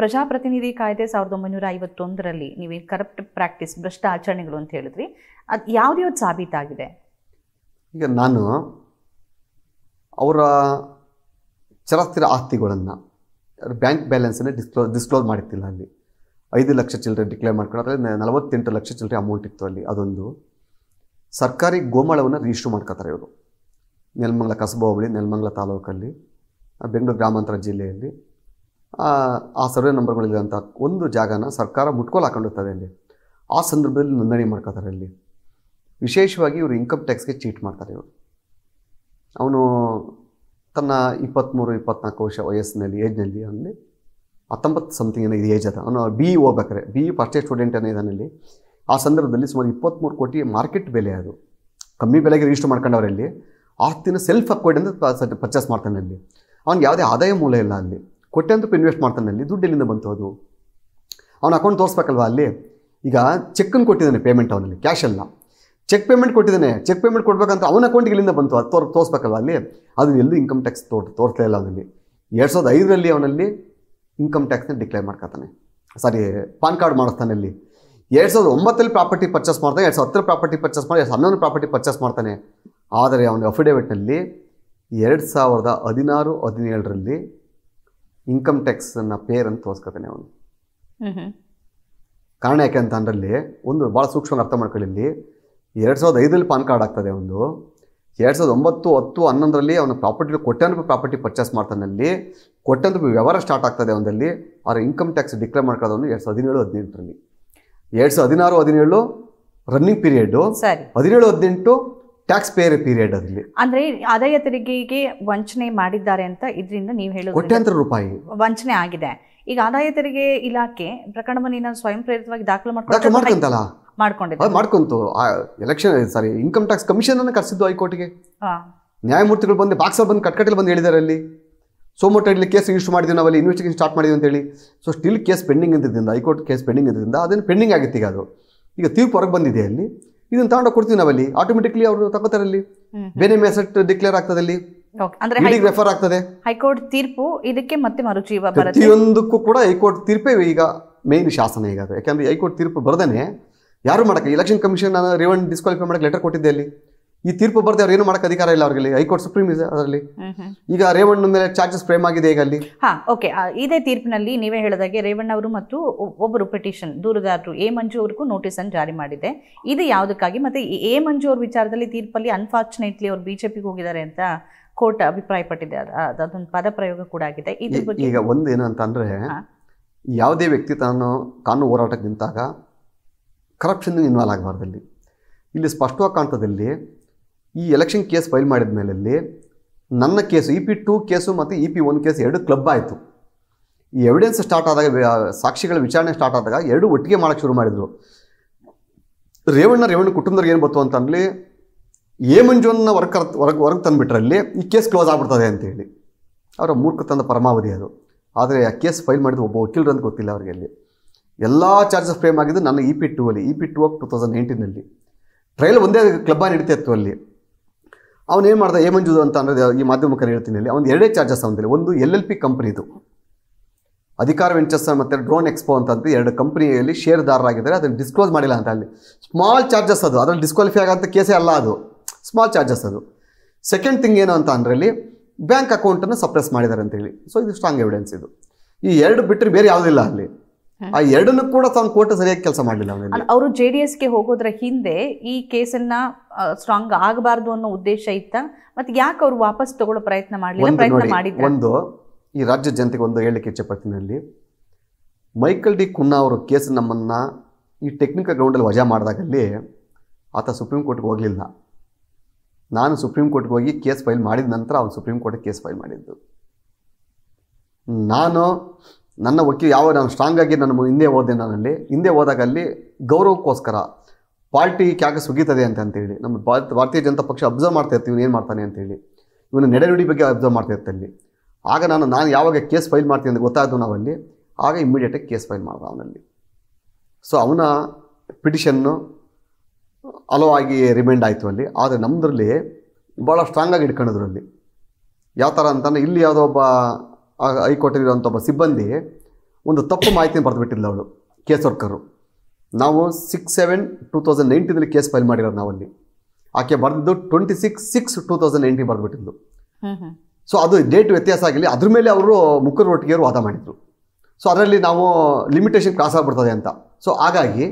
ಪ್ರಜಾಪ್ರತಿನಿಧಿ ಕಾಯ್ದೆ ಸಾವಿರದ ಒಂಬೈನೂರ ಐವತ್ತೊಂದರಲ್ಲಿ ನೀವು ಕರಪ್ಟ್ ಪ್ರಾಕ್ಟೀಸ್ ಭ್ರಷ್ಟ ಆಚರಣೆಗಳು ಅಂತ ಹೇಳಿದ್ರಿ ಅದು ಯಾವ್ದು ಸಾಬೀತಾಗಿದೆ ಈಗ ನಾನು ಅವರ ಚಲಸ್ಥಿರ ಆಸ್ತಿಗಳನ್ನು ಬ್ಯಾಂಕ್ ಬ್ಯಾಲೆನ್ಸ್ ಡಿಸ್ಕ್ಲೋ ಡಿಸ್ಕ್ಲೋಸ್ ಮಾಡ್ತಿಲ್ಲ ಅಲ್ಲಿ ಐದು ಲಕ್ಷ ಚಿಲ್ಲರೆ ಡಿಕ್ಲೇರ್ ಮಾಡ್ಕೊಂಡು ಅದರಲ್ಲಿ ನಲವತ್ತೆಂಟು ಲಕ್ಷ ಚಿಲ್ಲರೆ ಅಮೌಂಟ್ ಇತ್ತು ಅಲ್ಲಿ ಅದೊಂದು ಸರ್ಕಾರಿ ಗೋಮಾಳವನ್ನು ರಿಜಿಸ್ಟರ್ ಮಾಡ್ಕೋತಾರೆ ಇವರು ನೆಲಮಂಗಲ ಕಸಬಾ ಹೋಬಳಿ ನೆಲಮಂಗಲ ತಾಲೂಕಲ್ಲಿ ಬೆಂಗಳೂರು ಗ್ರಾಮಾಂತರ ಜಿಲ್ಲೆಯಲ್ಲಿ ಆ ಸರ್ವೆ ನಂಬರ್ಗಳಿದ್ದಂಥ ಒಂದು ಜಾಗನ ಸರ್ಕಾರ ಮುಟ್ಕೋಲು ಹಾಕೊಂಡಿರ್ತದೆ ಅಲ್ಲಿ ಆ ಸಂದರ್ಭದಲ್ಲಿ ನೋಂದಣಿ ಮಾಡ್ಕೋತಾರೆ ಅಲ್ಲಿ ವಿಶೇಷವಾಗಿ ಇವರು ಇನ್ಕಮ್ ಟ್ಯಾಕ್ಸ್ಗೆ ಚೀಟ್ ಮಾಡ್ತಾರೆ ಇವರು ಅವನು ತನ್ನ ಇಪ್ಪತ್ತ್ಮೂರು ಇಪ್ಪತ್ನಾಲ್ಕು ವರ್ಷ ವಯಸ್ಸಿನಲ್ಲಿ ಏಜ್ನಲ್ಲಿ ಅಲ್ಲಿ ಹತ್ತೊಂಬತ್ತು ಸಮಥಿಂಗ್ ಏನೋ ಇದು ಏಜ್ ಅದ ಅವನು ಬಿ ಇ ಹೋಗ್ಬೇಕಾರೆ ಬಿ ಇ ಫಸ್ಟ್ ಸ್ಟೂಡೆಂಟ್ ಏನೇ ಇದಾನಲ್ಲಿ ಆ ಸಂದರ್ಭದಲ್ಲಿ ಸುಮಾರು ಇಪ್ಪತ್ತ್ಮೂರು ಕೋಟಿ ಮಾರ್ಕೆಟ್ ಬೆಲೆ ಅದು ಕಮ್ಮಿ ಬೆಲೆಗೆ ರಿಜಿಸ್ಟರ್ ಮಾಡ್ಕೊಂಡವರಲ್ಲಿ ಆಸ್ತಿನ ಸೆಲ್ಫ್ ಅಕ್ವೈಡ್ ಅಂತ ಪರ್ಚೇಸ್ ಮಾಡ್ತಾನೆ ಅಲ್ಲಿ ಅವ್ನು ಯಾವುದೇ ಆದಾಯ ಮೂಲ ಇಲ್ಲ ಅಲ್ಲಿ ಕೊಟ್ಟೆ ಅಂತ ಇನ್ವೆಸ್ಟ್ ಮಾಡ್ತಾನೆ ಅಲ್ಲಿ ದುಡ್ಡು ಎಲ್ಲಿಂದ ಬಂತು ಅದು ಅವ್ನು ಅಕೌಂಟ್ ತೋರಿಸ್ಬೇಕಲ್ವ ಅಲ್ಲಿ ಈಗ ಚೆಕ್ಕನ್ನು ಕೊಟ್ಟಿದ್ದಾನೆ ಪೇಮೆಂಟ್ ಅವನಲ್ಲಿ ಕ್ಯಾಶ್ ಅಲ್ಲ ಚೆಕ್ ಪೇಮೆಂಟ್ ಕೊಟ್ಟಿದ್ದಾನೆ ಚೆಕ್ ಪೇಮೆಂಟ್ ಕೊಡ್ಬೇಕಂತ ಅವನ ಅಕೌಂಟ್ಗೆ ಇಲ್ಲಿಂದ ಬಂತು ಅದು ತೋರ್ ತೋರಿಸ್ಬೇಕಲ್ವ ಅಲ್ಲಿ ಅದು ಎಲ್ಲೂ ಇನ್ಕಮ್ ಟ್ಯಾಕ್ಸ್ ತೋ ತೋರಿಸ್ತಾ ಇಲ್ಲ ಅವನಲ್ಲಿ ಎರಡು ಸಾವಿರದ ಐದರಲ್ಲಿ ಅವನಲ್ಲಿ ಇನ್ಕಮ್ ಟ್ಯಾಕ್ಸ್ನ ಡಿಕ್ಲೇರ್ ಮಾಡ್ಕೊತಾನೆ ಸಾರಿ ಪಾನ್ ಕಾರ್ಡ್ ಮಾಡಿಸ್ತಾನೆ ಅಲ್ಲಿ ಎರಡು ಸಾವಿರದ ಒಂಬತ್ತಲ್ಲಿ ಪ್ರಾಪರ್ಟಿ ಪರ್ಚೇಸ್ ಮಾಡ್ತಾನೆ ಎರಡು ಸಾವಿರದ ಹತ್ತರ ಪ್ರಾಪರ್ಟಿ ಪರ್ಚೇಸ್ ಮಾಡಿ ಎರಡು ಹನ್ನೊಂದು ಪ್ರಾಪರ್ಟಿ ಪರ್ಚೇಸ್ ಮಾಡ್ತಾನೆ ಆದರೆ ಅವನ ಅಫಿಡೇವಿಟ್ನಲ್ಲಿ ಎರಡು ಸಾವಿರದ ಹದಿನಾರು ಹದಿನೇಳರಲ್ಲಿ ಇನ್ಕಮ್ ಟ್ಯಾಕ್ಸನ್ನು ಪೇರ್ ಅಂತ ತೋರಿಸ್ಕೊತಾನೆ ಅವನು ಕಾರಣ ಯಾಕೆ ಅಂತ ಅಂದ್ರಲ್ಲಿ ಒಂದು ಭಾಳ ಸೂಕ್ಷ್ಮ ಅರ್ಥ ಮಾಡ್ಕೊಳ್ಳಿ ಎರಡು ಸಾವಿರದ ಐದರಲ್ಲಿ ಪಾನ್ ಕಾರ್ಡ್ ಆಗ್ತದೆ ಒಂದು ಎರಡು ಸಾವಿರದ ಒಂಬತ್ತು ಹತ್ತು ಹನ್ನೊಂದರಲ್ಲಿ ಅವನ ಪ್ರಾಪರ್ಟಿ ಕೋಟ್ಯಾನ್ ಪ್ರಾಪರ್ಟಿ ಪರ್ಚೇಸ್ ಮಾಡ್ತಾನಲ್ಲಿ ಕೋಟ್ಯಾನ್ ವ್ಯವಹಾರ ಸ್ಟಾರ್ಟ್ ಆಗ್ತದೆ ಅವನಲ್ಲಿ ಅವರ ಇನ್ಕಮ್ ಟ್ಯಾಕ್ಸ್ ಡಿಕ್ಲೇರ್ ಮಾಡ್ಕೊಳ್ಳೋದು ಎರಡು ಸಾವಿರದ ಹದಿನೇಳು ಹದಿನೆಂಟರಲ್ಲಿ ಎರಡ್ ಸಾವಿರದ ಹದಿನಾರು ಹದಿನೇಳು ರನ್ನಿಂಗ್ ಪೀರಿಯಡ್ ಹದಿನೇಳು ಹದಿನೆಂಟು ಟ್ಯಾಕ್ಸ್ ಪೇಯರ್ ಪೀರಿಯಡ್ ಅಲ್ಲಿ ಅಂದ್ರೆ ಆದಾಯ ತೆರಿಗೆಗೆ ವಂಚನೆ ಮಾಡಿದ್ದಾರೆ ಅಂತ ಇದರಿಂದ ನೀವು ಹೇಳಿ ಕೋಟ್ಯಾಂತರ ರೂಪಾಯಿ ವಂಚನೆ ಆಗಿದೆ ಈಗ ಆದಾಯ ತೆರಿಗೆ ಇಲಾಖೆ ಪ್ರಕರಣವನ್ನು ಸ್ವಯಂ ಪ್ರೇರಿತವಾಗಿ ದಾಖಲು ಮಾಡ್ಕೊಂಡು ಮಾಡ್ಕೊಂತಲ್ಲ ಮಾಡ್ಕೊಂತು election sorry income tax commission ಅನ್ನ ಕರೆಸಿದ್ದು ಹೈಕೋರ್ಟ್ಗೆ ನ್ಯಾಯಮೂರ್ತಿಗಳು ಬಂದು ಬಾಕ್ಸ ಬಂದು ಕಟ್ಕಟ್ಟಲ್ಲಿ ಬಂದು ಹೇಳಿದ್ದಾರೆ ಅಲ್ಲಿ ಸೋ ಕೇಸ್ ಇಶ್ಯೂ ಮಾಡಿದ್ವಿ ನಾವಲ್ಲಿ ಇನ್ವೆಸ್ಟಿಗೇಷನ್ ಸ್ಟಾರ್ಟ್ ಅಂತ ಹೇಳಿ ಸೊ ಸ್ಟಿಲ್ ಕೇಸ್ ಪೆಂಡಿಂಗ್ ಇದ್ದಿದ್ದರಿಂದ ಹೈಕೋರ್ಟ್ ಕೇಸ್ ಪೆಂಡಿಂಗ್ ಇದ್ದಿದ್ದರಿಂದ ಅದನ್ನು ಪೆಂಡಿಂಗ್ ಆಗಿತ್ತು ಈಗ ಅದು ಈಗ ತೀರ್ಪು ಹೊರಗೆ ಬಂದಿದೆ ಅಲ್ಲಿ ಇದನ್ನು ತಗೊಂಡು ಕೊಡ್ತೀವಿ ನಾವಲ್ಲಿ ಆಟೋಮೆಟಿಕ್ಲಿ ಅವರು ತಗೋತಾರೆ ಅಲ್ಲಿ ಬೇರೆ ಮೆಸೆಟ್ ಡಿಕ್ಲೇರ್ ಆಗ್ತದೆ ಅಲ್ಲಿ ರೆಫರ್ ಆಗ್ತದೆ ಹೈಕೋರ್ಟ್ ತೀರ್ಪು ಇದಕ್ಕೆ ಮತ್ತೆ ಮರುಜೀವ ಪ್ರತಿಯೊಂದಕ್ಕೂ ಕೂಡ ಹೈಕೋರ್ಟ್ ತೀರ್ಪೇ ಈಗ ಮೇನ್ ಶಾಸನ ಈಗ ಅದು ಯಾಕಂದ್ರೆ ಹೈಕೋರ್ಟ್ ತೀರ್ಪು ಬರದೇ ಯಾರು ಮಾಡಕ್ಕೆ ಎಲೆಕ್ಷನ್ ಕಮಿಷನ್ ರಿವನ್ ಡಿಸ್ಕ್ವಾಲಿಫೈ ಮಾಡಕ್ಕೆ ಲೆಟರ್ ಕೊಟ್ಟಿದ್ದೆ ಅಲ್ಲಿ ಈ ತೀರ್ಪು ಬರ್ತೀವಿ ಅವ್ರು ಏನು ಮಾಡಕ್ಕೆ ಅಧಿಕಾರ ಇಲ್ಲ ಅವ್ರಿಗೆ ಹೈಕೋರ್ಟ್ ಸುಪ್ರೀಂ ಇದೆ ಅದರಲ್ಲಿ ಈಗ ರೇವಣ್ಣ ಮೇಲೆ ಚಾರ್ಜಸ್ ಫ್ರೇಮ್ ಆಗಿದೆ ಈಗ ಅಲ್ಲಿ ಹಾ ಓಕೆ ಇದೇ ತೀರ್ಪಿನಲ್ಲಿ ನೀವೇ ಹೇಳಿದಾಗೆ ರೇವಣ್ಣ ಅವರು ಮತ್ತು ಒಬ್ಬರು ಪಿಟಿಷನ್ ದೂರದಾರರು ಎ ಮಂಜು ಅವ್ರಿಗೂ ನೋಟಿಸ್ ಅನ್ನು ಜಾರಿ ಮಾಡಿದೆ ಇದು ಯಾವುದಕ್ಕಾಗಿ ಮತ್ತೆ ಎ ಮಂಜು ಅವ್ರ ವಿಚಾರದಲ್ಲಿ ತೀರ್ಪಲ್ಲಿ ಅನ್ಫಾರ್ಚುನೇಟ್ಲಿ ಅವ್ರು ಬಿಜೆಪಿಗೆ ಹೋಗಿದ್ದಾರೆ ಅಂತ ಕೋರ್ಟ್ ಅಭಿಪ್ರಾಯಪಟ್ಟಿದೆ ಅದೊಂದು ಪದ ಪ್ರಯೋಗ ಕೂಡ ಆಗಿದೆ ಇದ್ರ ಈಗ ಒಂದು ಏನಂತ ಅಂದ್ರೆ ಯಾವುದೇ ವ್ಯಕ್ತಿ ತಾನು ಕಾನೂನು ಹೋರಾಟಕ್ಕೆ ನಿಂತಾಗ ಕರಪ್ಷನ್ ಇನ್ವಾಲ್ವ್ ಆಗಬಾರ್ದಲ್ಲಿ ಇಲ್ಲಿ ಸ್ಪಷ್ಟವಾಗಿ ಕಾಣ್ತದಲ್ಲಿ ಈ ಎಲೆಕ್ಷನ್ ಕೇಸ್ ಫೈಲ್ ಮಾಡಿದ ಮೇಲಲ್ಲಿ ನನ್ನ case E P two case ಮತ್ತು ಇ ಪಿ ಒನ್ ಕೇಸ್ ಎರಡು ಕ್ಲಬ್ ಆಯಿತು ಈ ಎವಿಡೆನ್ಸ್ ಸ್ಟಾರ್ಟ್ ಆದಾಗ ಸಾಕ್ಷಿಗಳ ವಿಚಾರಣೆ ಸ್ಟಾರ್ಟ್ ಆದಾಗ ಎರಡು ಒಟ್ಟಿಗೆ ಮಾಡೋಕ್ಕೆ ಶುರು ಮಾಡಿದರು ರೇವಣ್ಣ ರೇವಣ್ಣ ಕುಟುಂಬದವ್ರಿಗೆ ಏನು ಬಂತು ಅಂತಂದ್ಲಿ ಎ ಮಂಜುವನ್ನ ವರ್ಕ್ ಹೊರಗೆ ತಂದುಬಿಟ್ರೆ ತಂದುಬಿಟ್ರಲ್ಲಿ ಈ ಕೇಸ್ ಕ್ಲೋಸ್ ಆಗ್ಬಿಡ್ತದೆ ಅಂತೇಳಿ ಅವರ ಮೂರ್ಖ ತಂದ ಪರಮಾವಧಿ ಅದು ಆದರೆ ಆ ಕೇಸ್ ಫೈಲ್ ಮಾಡಿದ ಒಬ್ಬ ವಕೀಲರು ಅಂತ ಗೊತ್ತಿಲ್ಲ ಅವರಿಗೆ ಅಲ್ಲಿ ಎಲ್ಲ ಚಾರ್ಜಸ್ ಫ್ರೇಮ್ ಆಗಿದ್ದು ನನ್ನ ಇ ಪಿ ಟೂ ಅಲ್ಲಿ E P two of two thousand ನೈನ್ಟೀನಲ್ಲಿ ಟ್ರಯಲ್ ಒಂದೇ ಕ್ಲಬ್ಬ ನಡೀತಾ ಇತ್ತು ಅಲ್ಲಿ ಅವನೇನು ಮಾಡ್ದೆ ಏ ಅಂತ ಅಂದರೆ ಈ ಮಾಧ್ಯಮಕ್ಕೆ ಹೇಳ್ತೀನಿ ಅಲ್ಲಿ ಅವ್ನು ಎರಡೇ ಚಾರ್ಜಸ್ ಅವನಲ್ಲಿ ಒಂದು ಎಲ್ ಎಲ್ ಪಿ ಕಂಪ್ನಿದು ಅಧಿಕಾರ ವೆಂಚರ್ಸ್ ಮತ್ತು ಡ್ರೋನ್ ಎಕ್ಸ್ಪೋ ಅಂತ ಎರಡು ಕಂಪ್ನಿಯಲ್ಲಿ ಶೇರ್ದಾರರಾಗಿದ್ದಾರೆ ಅದನ್ನು ಡಿಸ್ಕ್ಲೋಸ್ ಮಾಡಿಲ್ಲ ಅಂತ ಅಲ್ಲಿ ಸ್ಮಾಲ್ ಚಾರ್ಜಸ್ ಅದು ಅದರಲ್ಲಿ ಡಿಸ್ಕ್ವಾಲಿಫೈ ಆಗೋಂಥ ಕೇಸೇ ಅಲ್ಲ ಅದು ಸ್ಮಾಲ್ ಚಾರ್ಜಸ್ ಅದು ಸೆಕೆಂಡ್ ಥಿಂಗ್ ಏನು ಅಂತ ಅಂದರೆ ಬ್ಯಾಂಕ್ ಅಕೌಂಟನ್ನು ಸಪ್ರೆಸ್ ಮಾಡಿದ್ದಾರೆ ಅಂತೇಳಿ ಸೊ ಇದು ಸ್ಟ್ರಾಂಗ್ ಎವಿಡೆನ್ಸ್ ಇದು ಈ ಎರಡು ಬಿಟ್ಟರೆ ಬೇರೆ ಯಾವುದಿಲ್ಲ ಅಲ್ಲಿ ಆ ಎರಡನ್ನು ಕೂಡ ತಾನು ಕೋರ್ಟ್ ಸರಿಯಾಗಿ ಕೆಲಸ ಮಾಡಲಿಲ್ಲ ಅವರು ಜೆ ಡಿ ಎಸ್ಗೆ ಹೋಗೋದ್ರ ಹಿಂದೆ ಈ ಕೇಸನ್ನ ಸ್ಟ್ರಾಂಗ್ ಆಗಬಾರ್ದು ಅನ್ನೋ ಉದ್ದೇಶ ಇತ್ತ ಮತ್ತೆ ಯಾಕೆ ಅವರು ವಾಪಸ್ ತಗೊಳ್ಳೋ ಪ್ರಯತ್ನ ಮಾಡಲಿಲ್ಲ ಪ್ರಯತ್ನ ಮಾಡಿದ್ರು ಒಂದು ಈ ರಾಜ್ಯ ಜನತೆಗೆ ಒಂದು ಹೇಳಿಕೆ ಇಚ್ಛೆ ಮೈಕಲ್ ಡಿ ಕುನ್ನಾ ಅವರು ಕೇಸ್ ನಮ್ಮನ್ನ ಈ ಟೆಕ್ನಿಕಲ್ ಗ್ರೌಂಡಲ್ಲಿ ವಜಾ ಮಾಡಿದಾಗಲ್ಲಿ ಆತ ಸುಪ್ರೀಂ ಕೋರ್ಟ್ಗೆ ಹೋಗಲಿಲ್ಲ ನಾನು ಸುಪ್ರೀಂ ಕೋರ್ಟ್ಗೆ ಹೋಗಿ ಕೇಸ್ ಫೈಲ್ ಮಾಡಿದ ನಂತರ ಅವನು ಸುಪ್ರೀಂ ಕೋರ್ಟ್ಗೆ ಕೇಸ್ ಫೈಲ್ ಮಾಡಿದ್ದು ನಾನು ನನ್ನ ವಕೀಲ ಯಾವ ನಾನು ಸ್ಟ್ರಾಂಗ್ ಆಗಿ ನಾನು ಹಿಂದೆ ಹೋದೆ ನಾನಲ್ಲಿ ಹಿಂದೆ ಹೋದಾಗ ಅಲ್ಲಿ ಗೌರವಕ್ಕೋಸ್ಕರ ಪಾರ್ಟಿ ಕ್ಯಾಕೆ ಸುಗೀತದೆ ಅಂತ ಅಂತೇಳಿ ನಮ್ಮ ಭಾರತ ಭಾರತೀಯ ಜನತಾ ಪಕ್ಷ ಅಬ್ಸರ್ವ್ ಮಾಡ್ತಾ ಇರ್ತೀವಿ ಇವನು ಏನು ಮಾಡ್ತಾನೆ ಅಂತೇಳಿ ಇವನು ನಡೆನುಡಿ ಬಗ್ಗೆ ಅಬ್ಸರ್ವ್ ಮಾಡ್ತಾ ಇರ್ತಲ್ಲಿ ಆಗ ನಾನು ನಾನು ಯಾವಾಗ ಕೇಸ್ ಫೈಲ್ ಮಾಡ್ತೀನಿ ಅಂತ ಗೊತ್ತಾಯಿತು ನಾವಲ್ಲಿ ಆಗ ಇಮ್ಮಿಡಿಯೇಟಾಗಿ ಕೇಸ್ ಫೈಲ್ ಮಾಡಿದ ಅವನಲ್ಲಿ ಸೊ ಅವನ ಪಿಟಿಷನ್ನು ಆಗಿ ರಿಮೈಂಡ್ ಆಯಿತು ಅಲ್ಲಿ ಆದರೆ ನಮ್ಮದ್ರಲ್ಲಿ ಭಾಳ ಸ್ಟ್ರಾಂಗಾಗಿ ಇಟ್ಕೊಂಡಿದ್ರು ಅಲ್ಲಿ ಯಾವ ಥರ ಅಂತಂದರೆ ಇಲ್ಲಿ ಯಾವುದೋ ಒಬ್ಬ ಆ ಹೈಕೋರ್ಟಲ್ಲಿರುವಂಥ ಒಬ್ಬ ಸಿಬ್ಬಂದಿ ಒಂದು ತಪ್ಪು ಮಾಹಿತಿಯನ್ನು ಬರೆದು ಅವಳು ಕೇಸ್ ವರ್ಕರು ನಾವು ಸಿಕ್ಸ್ ಸೆವೆನ್ ಟೂ ತೌಸಂಡ್ ನೈನ್ಟೀನಲ್ಲಿ ಕೇಸ್ ಫೈಲ್ ಮಾಡಿರೋದು ನಾವಲ್ಲಿ ಆಕೆ ಬರೆದಿದ್ದು twenty six six two thousand nineteen ಬರೆದುಬಿಟ್ಟಿದ್ದು ಸೊ ಅದು ಡೇಟ್ ವ್ಯತ್ಯಾಸ ಆಗಲಿ ಅದ್ರ ಮೇಲೆ ಅವರು ಮುಖರ್ ಒಟ್ಟಿಗೆಯವರು ವಾದ ಮಾಡಿದರು ಸೊ ಅದರಲ್ಲಿ ನಾವು ಲಿಮಿಟೇಷನ್ ಕ್ರಾಸ್ ಆಗಿಬಿಡ್ತದೆ ಅಂತ ಸೊ ಹಾಗಾಗಿ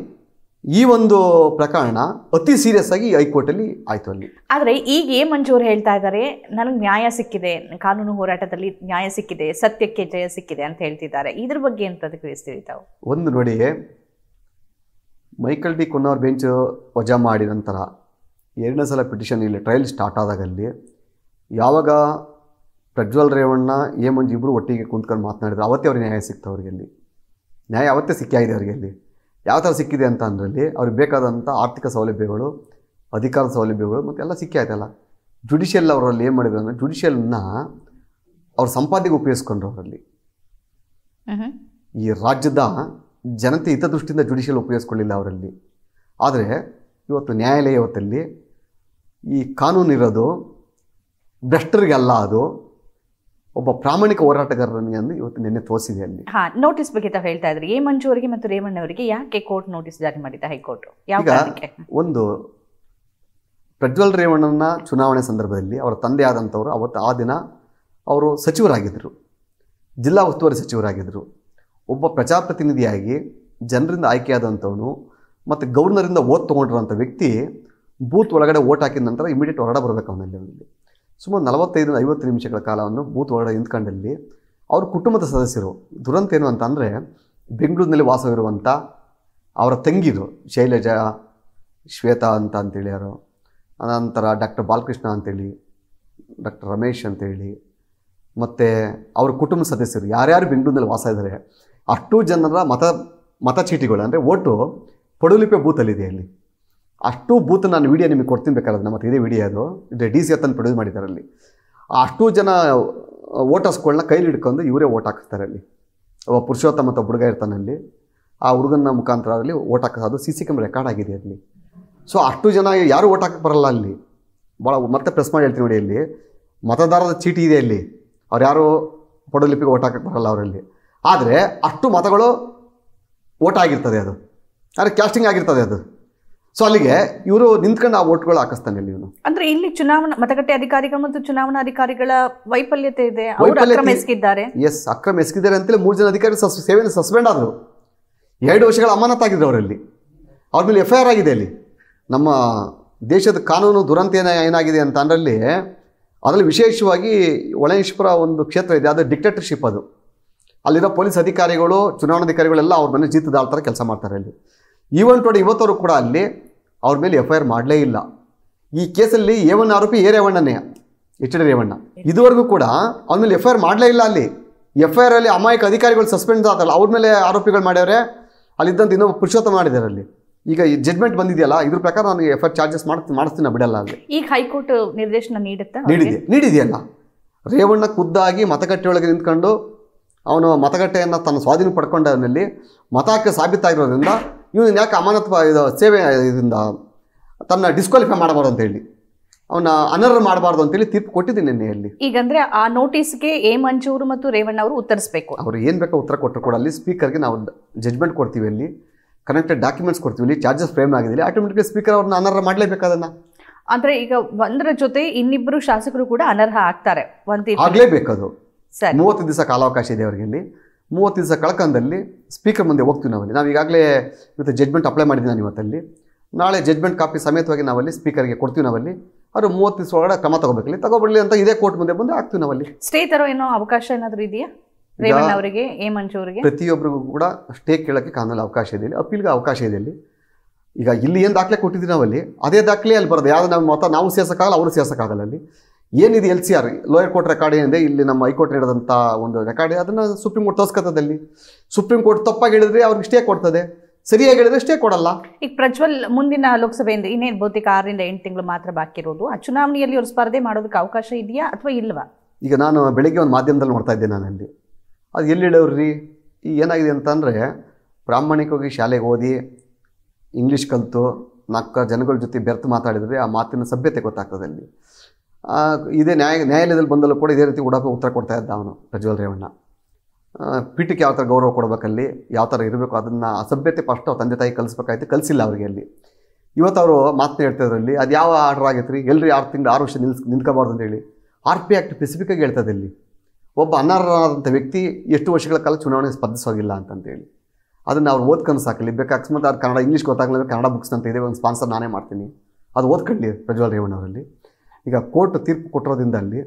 ಈ ಒಂದು ಪ್ರಕರಣ ಅತಿ ಸೀರಿಯಸ್ ಆಗಿ ಅಲ್ಲಿ ಆಯಿತು ಅಲ್ಲಿ ಆದರೆ ಈಗ ಮಂಜು ಅವರು ಹೇಳ್ತಾ ಇದ್ದಾರೆ ನನಗೆ ನ್ಯಾಯ ಸಿಕ್ಕಿದೆ ಕಾನೂನು ಹೋರಾಟದಲ್ಲಿ ನ್ಯಾಯ ಸಿಕ್ಕಿದೆ ಸತ್ಯಕ್ಕೆ ಜಯ ಸಿಕ್ಕಿದೆ ಅಂತ ಹೇಳ್ತಿದ್ದಾರೆ ಇದ್ರ ಬಗ್ಗೆ ಏನು ಪ್ರತಿಕ್ರಿಯಿಸ್ತೀವಿ ತಾವು ಒಂದು ನೋಡಿ ಮೈಕಲ್ ಡಿ ಕುನ್ನವ್ರ ಬೆಂಚ್ ವಜಾ ಮಾಡಿದ ನಂತರ ಎರಡನೇ ಸಲ ಪಿಟಿಷನ್ ಇಲ್ಲಿ ಟ್ರಯಲ್ ಸ್ಟಾರ್ಟ್ ಆದಾಗಲ್ಲಿ ಯಾವಾಗ ಪ್ರಜ್ವಲ್ ರೇವಣ್ಣ ಎ ಮಂಜು ಇಬ್ಬರು ಒಟ್ಟಿಗೆ ಕುಂತ್ಕೊಂಡು ಮಾತನಾಡಿದ್ರು ಅವತ್ತೇ ಅವ್ರಿಗೆ ನ್ಯಾಯ ಸಿಕ್ತವ್ರಿಗೆ ಅಲ್ಲಿ ನ್ಯಾಯ ಅವತ್ತೇ ಸಿಕ್ಕಾಗಿದೆ ಅವರಿಗೆ ಅಲ್ಲಿ ಯಾವ ಥರ ಸಿಕ್ಕಿದೆ ಅಂತ ಅಂದರಲ್ಲಿ ಅವ್ರಿಗೆ ಬೇಕಾದಂಥ ಆರ್ಥಿಕ ಸೌಲಭ್ಯಗಳು ಅಧಿಕಾರದ ಸೌಲಭ್ಯಗಳು ಮತ್ತು ಎಲ್ಲ ಸಿಕ್ಕಿ ಆಯ್ತಲ್ಲ ಜುಡಿಷಿಯಲ್ ಅವರಲ್ಲಿ ಏನು ಮಾಡಿದ್ರು ಅಂದರೆ ಜುಡಿಷಿಯಲ್ನ ಅವ್ರ ಸಂಪಾದಿಗೆ ಉಪಯೋಗಿಸ್ಕೊಂಡ್ರು ಅವರಲ್ಲಿ ಈ ರಾಜ್ಯದ ಜನತೆ ಹಿತದೃಷ್ಟಿಯಿಂದ ಜುಡಿಷಿಯಲ್ ಉಪಯೋಗಿಸ್ಕೊಳ್ಳಿಲ್ಲ ಅವರಲ್ಲಿ ಆದರೆ ಇವತ್ತು ನ್ಯಾಯಾಲಯ ಇವತ್ತಲ್ಲಿ ಈ ಕಾನೂನಿರೋದು ಭ್ರಷ್ಟರಿಗೆ ಅಲ್ಲ ಅದು ಒಬ್ಬ ಪ್ರಾಮಾಣಿಕ ಹೋರಾಟಗಾರರನ್ನು ಅಂದ್ರೆ ಇವತ್ತು ನಿನ್ನೆ ತೋರಿಸಿದೆ ಅಲ್ಲಿ ನೋಟಿಸ್ ಬಗ್ಗೆ ಹೇಳ್ತಾ ಇದ್ರಿ ಎ ಮಂಜು ಅವರಿಗೆ ಮತ್ತು ರೇವಣ್ಣ ಅವರಿಗೆ ಯಾಕೆ ಕೋರ್ಟ್ ನೋಟಿಸ್ ಜಾರಿ ಮಾಡಿದ್ದ ಹೈಕೋರ್ಟ್ ಯಾವ ಒಂದು ಪ್ರಜ್ವಲ್ ರೇವಣ್ಣನ ಚುನಾವಣೆ ಸಂದರ್ಭದಲ್ಲಿ ಅವರ ತಂದೆ ಆದಂಥವ್ರು ಅವತ್ತು ಆ ದಿನ ಅವರು ಸಚಿವರಾಗಿದ್ದರು ಜಿಲ್ಲಾ ಉಸ್ತುವಾರಿ ಸಚಿವರಾಗಿದ್ದರು ಒಬ್ಬ ಪ್ರಜಾಪ್ರತಿನಿಧಿಯಾಗಿ ಜನರಿಂದ ಆಯ್ಕೆಯಾದಂಥವನು ಮತ್ತು ಗವರ್ನರಿಂದ ಓಟ್ ತೊಗೊಂಡಿರುವಂಥ ವ್ಯಕ್ತಿ ಬೂತ್ ಒಳಗಡೆ ಓಟ್ ಹಾಕಿದ ನಂತರ ಇಮಿಡಿಯೇಟ್ ಹೊರಡ ಬರಬೇಕು ಅವನಲ್ಲಿ ಅವನಲ್ಲಿ ಸುಮಾರು ನಲವತ್ತೈದು ಐವತ್ತು ನಿಮಿಷಗಳ ಕಾಲವನ್ನು ಬೂತ್ ಒಳಗಡೆ ನಿಂತ್ಕೊಂಡಲ್ಲಿ ಅವ್ರ ಕುಟುಂಬದ ಸದಸ್ಯರು ದುರಂತ ಏನು ಅಂದರೆ ಬೆಂಗಳೂರಿನಲ್ಲಿ ವಾಸವಿರುವಂಥ ಅವರ ತಂಗಿದು ಶೈಲಜಾ ಶ್ವೇತಾ ಅಂತ ಅಂತೇಳಿ ಯಾರು ಅನಂತರ ಡಾಕ್ಟರ್ ಬಾಲಕೃಷ್ಣ ಅಂತೇಳಿ ಡಾಕ್ಟರ್ ರಮೇಶ್ ಅಂತೇಳಿ ಮತ್ತು ಅವ್ರ ಕುಟುಂಬ ಸದಸ್ಯರು ಯಾರ್ಯಾರು ಬೆಂಗಳೂರಿನಲ್ಲಿ ವಾಸ ಇದ್ದಾರೆ ಅಷ್ಟು ಜನರ ಮತ ಮತ ಚೀಟಿಗಳು ಅಂದರೆ ಓಟು ಪಡುಲಿಪೆ ಬೂತಲ್ಲಿದೆ ಅಲ್ಲಿ ಅಷ್ಟು ಬೂತ್ ನಾನು ವೀಡಿಯೋ ನಿಮಗೆ ಕೊಡ್ತೀನಿ ಬೇಕಾದ್ರೆ ನಮ್ಮ ಇದೇ ವಿಡಿಯೋ ಅದು ಡಿ ಸಿ ಹತ್ತನ್ನು ಪ್ರೊಡ್ಯೂಸ್ ಮಾಡಿದ್ದಾರೆ ಅಲ್ಲಿ ಅಷ್ಟು ಜನ ವೋಟರ್ಸ್ಗಳನ್ನ ಕೈಲಿ ಹಿಡ್ಕೊಂಡು ಇವರೇ ಓಟ್ ಹಾಕಿಸ್ತಾರೆ ಅಲ್ಲಿ ಒಬ್ಬ ಪುರುಷೋತ್ತಮ ಮತ್ತು ಹುಡುಗ ಇರ್ತಾನೆ ಅಲ್ಲಿ ಆ ಹುಡುಗನ ಮುಖಾಂತರ ಅಲ್ಲಿ ಓಟ್ ಅದು ಸಿ ಸಿ ಕ್ಯಾಮ್ರಾ ರೆಕಾರ್ಡ್ ಆಗಿದೆ ಅಲ್ಲಿ ಸೊ ಅಷ್ಟು ಜನ ಯಾರು ಓಟ್ ಹಾಕಕ್ಕೆ ಬರಲ್ಲ ಅಲ್ಲಿ ಭಾಳ ಮತ್ತೆ ಪ್ರೆಸ್ ಮಾಡಿ ಹೇಳ್ತೀನಿ ನೋಡಿ ಇಲ್ಲಿ ಮತದಾರರ ಚೀಟಿ ಇದೆ ಅಲ್ಲಿ ಅವ್ರು ಯಾರು ಪಡೋಲಿಪಿಗೆ ಓಟ್ ಹಾಕಕ್ಕೆ ಬರಲ್ಲ ಅವರಲ್ಲಿ ಆದರೆ ಅಷ್ಟು ಮತಗಳು ಓಟ್ ಆಗಿರ್ತದೆ ಅದು ಆದರೆ ಕ್ಯಾಸ್ಟಿಂಗ್ ಆಗಿರ್ತದೆ ಅದು ಸೊ ಅಲ್ಲಿಗೆ ಇವರು ನಿಂತ್ಕೊಂಡು ಆ ವೋಟ್ಗಳು ಹಾಕಿಸ್ತಾನೆ ಇಲ್ಲಿ ಇವನು ಅಂದ್ರೆ ಇಲ್ಲಿ ಚುನಾವಣಾ ಮತಗಟ್ಟೆ ಅಧಿಕಾರಿಗಳು ಮತ್ತು ಚುನಾವಣಾ ಅಧಿಕಾರಿಗಳ ವೈಫಲ್ಯತೆ ಇದೆ ಎಸ್ ಅಕ್ರಮ ಎಸ್ಕಿದ್ದಾರೆ ಅಂತೇಳಿ ಮೂರು ಜನ ಅಧಿಕಾರಿ ಸೇವೆಯಲ್ಲಿ ಸಸ್ಪೆಂಡ್ ಆದರು ಎರಡು ವರ್ಷಗಳ ಅಮಾನತಾಗಿದ್ರು ಅವರಲ್ಲಿ ಅವ್ರ ಮೇಲೆ ಎಫ್ ಐ ಆರ್ ಆಗಿದೆ ಅಲ್ಲಿ ನಮ್ಮ ದೇಶದ ಕಾನೂನು ದುರಂತ ಏನಾಗಿದೆ ಅಂತ ಅಂದ್ರಲ್ಲಿ ಅದರಲ್ಲಿ ವಿಶೇಷವಾಗಿ ಒಳೇಶ್ವರ ಒಂದು ಕ್ಷೇತ್ರ ಇದೆ ಅದು ಡಿಕ್ಟೇಟರ್ಶಿಪ್ ಅದು ಅಲ್ಲಿರೋ ಪೊಲೀಸ್ ಅಧಿಕಾರಿಗಳು ಚುನಾವಣಾಧಿಕಾರಿಗಳೆಲ್ಲ ಅವ್ರ ಮನೆ ಜೀತದಾಳ್ತಾರೆ ಕೆಲಸ ಮಾಡ್ತಾರೆ ಅಲ್ಲಿ ಈವನ್ ಟೋಡಿ ಇವತ್ತವರು ಕೂಡ ಅಲ್ಲಿ ಅವ್ರ ಮೇಲೆ ಎಫ್ ಐ ಆರ್ ಮಾಡಲೇ ಇಲ್ಲ ಈ ಕೇಸಲ್ಲಿ ಎ ಆರೋಪಿ ಎ ರೇವಣ್ಣನೇ ಎಚ್ ಡಿ ರೇವಣ್ಣ ಇದುವರೆಗೂ ಕೂಡ ಅವ್ರ ಮೇಲೆ ಎಫ್ ಐ ಆರ್ ಮಾಡಲೇ ಇಲ್ಲ ಅಲ್ಲಿ ಎಫ್ ಐ ಆರ್ ಅಲ್ಲಿ ಅಮಾಯಕ ಅಧಿಕಾರಿಗಳು ಸಸ್ಪೆಂಡ್ ಆದಲ್ಲ ಅವ್ರ ಮೇಲೆ ಆರೋಪಿಗಳು ಮಾಡ್ಯವ್ರೆ ಅಲ್ಲಿದ್ದಂತ ಇನ್ನೊಬ್ಬ ಪುರುಷೋತ್ತಮ ಮಾಡಿದ್ದಾರೆ ಅಲ್ಲಿ ಈಗ ಈ ಜಡ್ಜ್ಮೆಂಟ್ ಬಂದಿದೆಯಲ್ಲ ಇದ್ರ ಪ್ರಕಾರ ನಾನು ಎಫ್ ಐ ಚಾರ್ಜಸ್ ಮಾಡಿಸ್ತೀನಿ ಬಿಡಲ್ಲ ಅಲ್ಲಿ ಈಗ ಹೈಕೋರ್ಟ್ ನಿರ್ದೇಶನ ನೀಡುತ್ತೆ ನೀಡಿದೆ ನೀಡಿದೆಯಲ್ಲ ರೇವಣ್ಣ ಖುದ್ದಾಗಿ ಮತಗಟ್ಟೆಯೊಳಗೆ ನಿಂತ್ಕೊಂಡು ಅವನು ಮತಗಟ್ಟೆಯನ್ನು ತನ್ನ ಸ್ವಾಧೀನ ಪಡ್ಕೊಂಡಲ್ಲಿ ಮತ ಹಾಕಿ ಸಾಬೀತಾಗಿರೋದ್ರಿಂದ ಇವನು ಯಾಕೆ ಅಮಾನತ್ವ ಇದು ಸೇವೆ ಇದರಿಂದ ತನ್ನ ಡಿಸ್ಕ್ವಾಲಿಫೈ ಮಾಡಬಾರ್ದು ಅಂತ ಹೇಳಿ ಅವನ ಅನರ್ಹ ಮಾಡಬಾರ್ದು ಅಂತೇಳಿ ತೀರ್ಪು ಕೊಟ್ಟಿದ್ದೀನಿ ನಿನ್ನೆಯಲ್ಲಿ ಈಗಂದ್ರೆ ಆ ನೋಟಿಸ್ಗೆ ಎ ಮಂಜೂರು ಮತ್ತು ರೇವಣ್ಣ ಅವರು ಉತ್ತರಿಸಬೇಕು ಅವ್ರು ಏನು ಬೇಕೋ ಉತ್ತರ ಕೊಟ್ಟರು ಕೂಡ ಅಲ್ಲಿ ಸ್ಪೀಕರ್ಗೆ ನಾವು ಜಜ್ಮೆಂಟ್ ಕೊಡ್ತೀವಿ ಅಲ್ಲಿ ಕನೆಕ್ಟೆಡ್ ಡಾಕ್ಯುಮೆಂಟ್ಸ್ ಕೊಡ್ತೀವಿ ಇಲ್ಲಿ ಚಾರ್ಜಸ್ ಫ್ರೇಮ್ ಆಗಿದೆ ಆಟೋಮೆಟಿಕ್ಲಿ ಸ್ಪೀಕರ್ ಅವ್ರನ್ನ ಅನರ್ಹ ಮಾಡಲೇಬೇಕಾದನ್ನ ಅಂದ್ರೆ ಈಗ ಒಂದರ ಜೊತೆ ಇನ್ನಿಬ್ಬರು ಶಾಸಕರು ಕೂಡ ಅನರ್ಹ ಆಗ್ತಾರೆ ಒಂದು ಆಗ್ಲೇಬೇಕದು ಮೂವತ್ತು ದಿವಸ ಕಾಲಾವಕಾಶ ಇದೆ ಅವರಿಗೆ ಇಲ್ಲಿ ಮೂವತ್ತು ದಿವಸ ಕಳ್ಕಂದಲ್ಲಿ ಸ್ಪೀಕರ್ ಮುಂದೆ ಹೋಗ್ತೀವಿ ನಾವಲ್ಲಿ ನಾವು ಈಗಾಗಲೇ ಇವತ್ತು ಜಡ್ಮೆಂಟ್ ಅಪ್ಲೈ ಮಾಡಿದ್ದೀವಿ ನಾನು ಇವತ್ತಲ್ಲಿ ನಾಳೆ ಜಜ್ಮೆಂಟ್ ಕಾಪಿ ಸಮೇತವಾಗಿ ನಾವಲ್ಲಿ ಸ್ಪೀಕರ್ಗೆ ಕೊಡ್ತೀವಿ ನಾವಲ್ಲಿ ಅವರು ಮೂವತ್ತು ದಿವಸ ಒಳಗಡೆ ಕ್ರಮ ತಗೋಬೇಕಲ್ಲಿ ತಗೋಬರಲಿ ಅಂತ ಇದೇ ಕೋರ್ಟ್ ಮುಂದೆ ಬಂದು ಆಗ್ತೀವಿ ನಾವಲ್ಲಿ ಸ್ಟೇ ತರೋ ಏನೋ ಅವಕಾಶ ಏನಾದರೂ ಇದೆಯಾ ರೇವಣ್ಣ ಅವರಿಗೆ ಎ ಅವರಿಗೆ ಪ್ರತಿಯೊಬ್ಬರಿಗೂ ಕೂಡ ಸ್ಟೇ ಕೇಳೋಕ್ಕೆ ಕಾನೂನಲ್ಲಿ ಅವಕಾಶ ಇದೆ ಇಲ್ಲಿ ಅಪೀಲ್ಗೆ ಅವಕಾಶ ಇದೆ ಇಲ್ಲಿ ಈಗ ಇಲ್ಲಿ ಏನು ದಾಖಲೆ ಕೊಟ್ಟಿದ್ದೀವಿ ನಾವಲ್ಲಿ ಅದೇ ದಾಖಲೆ ಅಲ್ಲಿ ಬರೋದು ಯಾವ್ದು ನಾವು ಮತ ನಾವು ಸೇರ್ಸೋಕ್ಕಾಗಲ್ಲ ಅವರು ಸೇರ್ಸೋಕ್ಕಾಗಲ್ಲ ಅಲ್ಲಿ ಏನಿದೆ L C R lower court record ಏನಿದೆ ಇಲ್ಲಿ ನಮ್ಮ ಹೈಕೋರ್ಟ್ ನೀಡಿದಂಥ ಒಂದು ರೆಕಾರ್ಡ್ ಅದನ್ನು ಸುಪ್ರೀಂ ಕೋರ್ಟ್ ತೋರಿಸ್ಕೊತದಲ್ಲಿ ಸುಪ್ರೀಂ ಕೋರ್ಟ್ ತಪ್ಪಾಗಿ ಹೇಳಿದ್ರೆ ಅವ್ರಿಗೆ ಸ್ಟೇ ಕೊಡ್ತದೆ ಸರಿಯಾಗಿ ಹೇಳಿದ್ರೆ ಸ್ಟೇ ಕೊಡಲ್ಲ ಈಗ ಪ್ರಜ್ವಲ್ ಮುಂದಿನ ಲೋಕಸಭೆಯಿಂದ ಇನ್ನೇನು ಬಹುತೇಕ ಆರರಿಂದ ಎಂಟು ತಿಂಗಳು ಮಾತ್ರ ಬಾಕಿ ಇರೋದು ಆ ಚುನಾವಣೆಯಲ್ಲಿ ಅವ್ರು ಸ್ಪರ್ಧೆ ಮಾಡೋದಕ್ಕೆ ಅವಕಾಶ ಇದೆಯಾ ಅಥವಾ ಇಲ್ವಾ ಈಗ ನಾನು ಬೆಳಿಗ್ಗೆ ಒಂದು ಮಾಧ್ಯಮದಲ್ಲಿ ನೋಡ್ತಾ ಇದ್ದೆ ಅಲ್ಲಿ ಅದು ಎಲ್ಲಿ ರೀ ಈಗ ಏನಾಗಿದೆ ಅಂತಂದರೆ ಪ್ರಾಮಾಣಿಕವಾಗಿ ಶಾಲೆಗೆ ಓದಿ ಇಂಗ್ಲೀಷ್ ಕಲಿತು ನಾಲ್ಕು ಜನಗಳ ಜೊತೆ ಬೆರ್ತು ಮಾತಾಡಿದರೆ ಆ ಮಾತಿನ ಸಭ್ಯತೆ ಗೊತ್ತಾಗ್ತದೆ ಅಲ್ಲಿ ಇದೇ ನ್ಯಾಯ ನ್ಯಾಯಾಲಯದಲ್ಲಿ ಬಂದಲ್ಲೂ ಕೂಡ ಇದೇ ರೀತಿ ಉಡಾಪೆ ಉತ್ತರ ಕೊಡ್ತಾ ಇದ್ದ ಅವನು ಪ್ರಜ್ವಲ್ ರೇವಣ್ಣ ಪೀಠಕ್ಕೆ ಯಾವ ಥರ ಗೌರವ ಕೊಡಬೇಕಲ್ಲಿ ಯಾವ ಥರ ಇರಬೇಕು ಅದನ್ನು ಅಸಭ್ಯತೆ ಫಸ್ಟ್ ಅವ್ರು ತಂದೆ ತಾಯಿ ಕಲಿಸ್ಬೇಕಾಯ್ತು ಕಲಿಸಿಲ್ಲ ಅವರಿಗೆ ಅಲ್ಲಿ ಇವತ್ತು ಅವರು ಮಾತನ್ನ ಹೇಳ್ತಾಯಿದ್ರಲ್ಲಿ ಅದು ಯಾವ ಆರ್ಡರ್ ಆಗೈತೆ ರೀ ಎಲ್ಲರೂ ಆರು ತಿಂಗಳು ಆರು ವರ್ಷ ನಿಲ್ಸ್ ನಿಂತ್ಕೋಬಾರ್ದು ಅಂತೇಳಿ ಆರ್ ಪಿ ಆ್ಯಕ್ಟ್ ಸ್ಪೆಸಿಫಿಕ್ಕಾಗಿ ಹೇಳ್ತದೆ ಇಲ್ಲಿ ಒಬ್ಬ ಅನರ್ಹರಾದಂಥ ವ್ಯಕ್ತಿ ಎಷ್ಟು ವರ್ಷಗಳ ಕಾಲ ಚುನಾವಣೆ ಸ್ಪರ್ಧಿಸೋಗಿಲ್ಲ ಅಂತಂತೇಳಿ ಅದನ್ನು ಅವ್ರು ಓದ್ಕೊಂಡು ಸಾಕಲಿ ಅಕಸ್ಮಾತ್ ಅವ್ರು ಕನ್ನಡ ಇಂಗ್ಲೀಷ್ ಗೊತ್ತಾಗಲಿಲ್ಲ ಕನ್ನಡ ಬುಕ್ಸ್ ಅಂತ ಇದೆ ಒಂದು ಸ್ಪಾನ್ಸರ್ ನಾನೇ ಮಾಡ್ತೀನಿ ಅದು ಓದ್ಕೊಳ್ಳಿ ಪ್ರಜ್ವಲ್ ರೇವಣ್ಣ ಅವರಲ್ಲಿ ಈಗ ಕೋರ್ಟ್ ತೀರ್ಪು ಕೊಟ್ಟಿರೋದ್ರಿಂದ ಅಲ್ಲಿ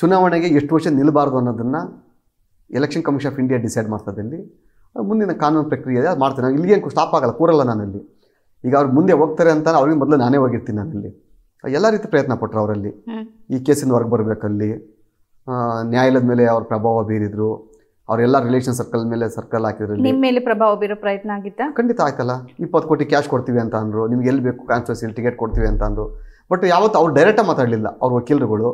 ಚುನಾವಣೆಗೆ ಎಷ್ಟು ವರ್ಷ ನಿಲ್ಲಬಾರ್ದು ಅನ್ನೋದನ್ನು election commission of India decide ಮಾಡ್ತದೆ ಇಲ್ಲಿ ಮುಂದಿನ ಕಾನೂನು ಪ್ರಕ್ರಿಯೆ ಅದು ಮಾಡ್ತೀನಿ ನಾನು ಇಲ್ಲಿಗೆ ಸ್ಟಾಪ್ ಆಗಲ್ಲ ಕೂರಲ್ಲ ನಾನಲ್ಲಿ ಈಗ ಅವ್ರಿಗೆ ಮುಂದೆ ಹೋಗ್ತಾರೆ ಅಂತ ಅವ್ರಿಗೆ ಮೊದಲು ನಾನೇ ಹೋಗಿರ್ತೀನಿ ನಾನಲ್ಲಿ ಎಲ್ಲ ರೀತಿ ಪ್ರಯತ್ನ ಪಟ್ಟರು ಅವರಲ್ಲಿ ಈ ಕೇಸಿಂದ ಹೊರಗೆ ಬರಬೇಕಲ್ಲಿ ನ್ಯಾಯಾಲಯದ ಮೇಲೆ ಅವ್ರ ಪ್ರಭಾವ ಬೀರಿದ್ರು ಅವರೆಲ್ಲ ರಿಲೇಷನ್ ಸರ್ಕಲ್ ಮೇಲೆ ಸರ್ಕಲ್ ಹಾಕಿದ್ರು ನಿಮ್ಮ ಮೇಲೆ ಪ್ರಭಾವ ಬೀರೋ ಪ್ರಯತ್ನ ಆಗಿತ್ತ ಖಂಡಿತ ಆಯ್ತಲ್ಲ ಇಪ್ಪತ್ತು ಕೋಟಿ ಕ್ಯಾಶ್ ಕೊಡ್ತೀವಿ ಅಂತ ಅಂದರು ನಿಮ್ಗೆ ಎಲ್ಲಿ ಬೇಕು ಕಾನ್ಸ್ಟಿಟ್ಯೂನ್ಸಿಯಲ್ಲಿ ಟಿಕೆಟ್ ಕೊಡ್ತೀವಿ ಅಂತ ಅಂದರು ಬಟ್ ಯಾವತ್ತು ಅವ್ರು ಡೈರೆಕ್ಟಾಗಿ ಮಾತಾಡಲಿಲ್ಲ ಅವ್ರ ವಕೀಲರುಗಳು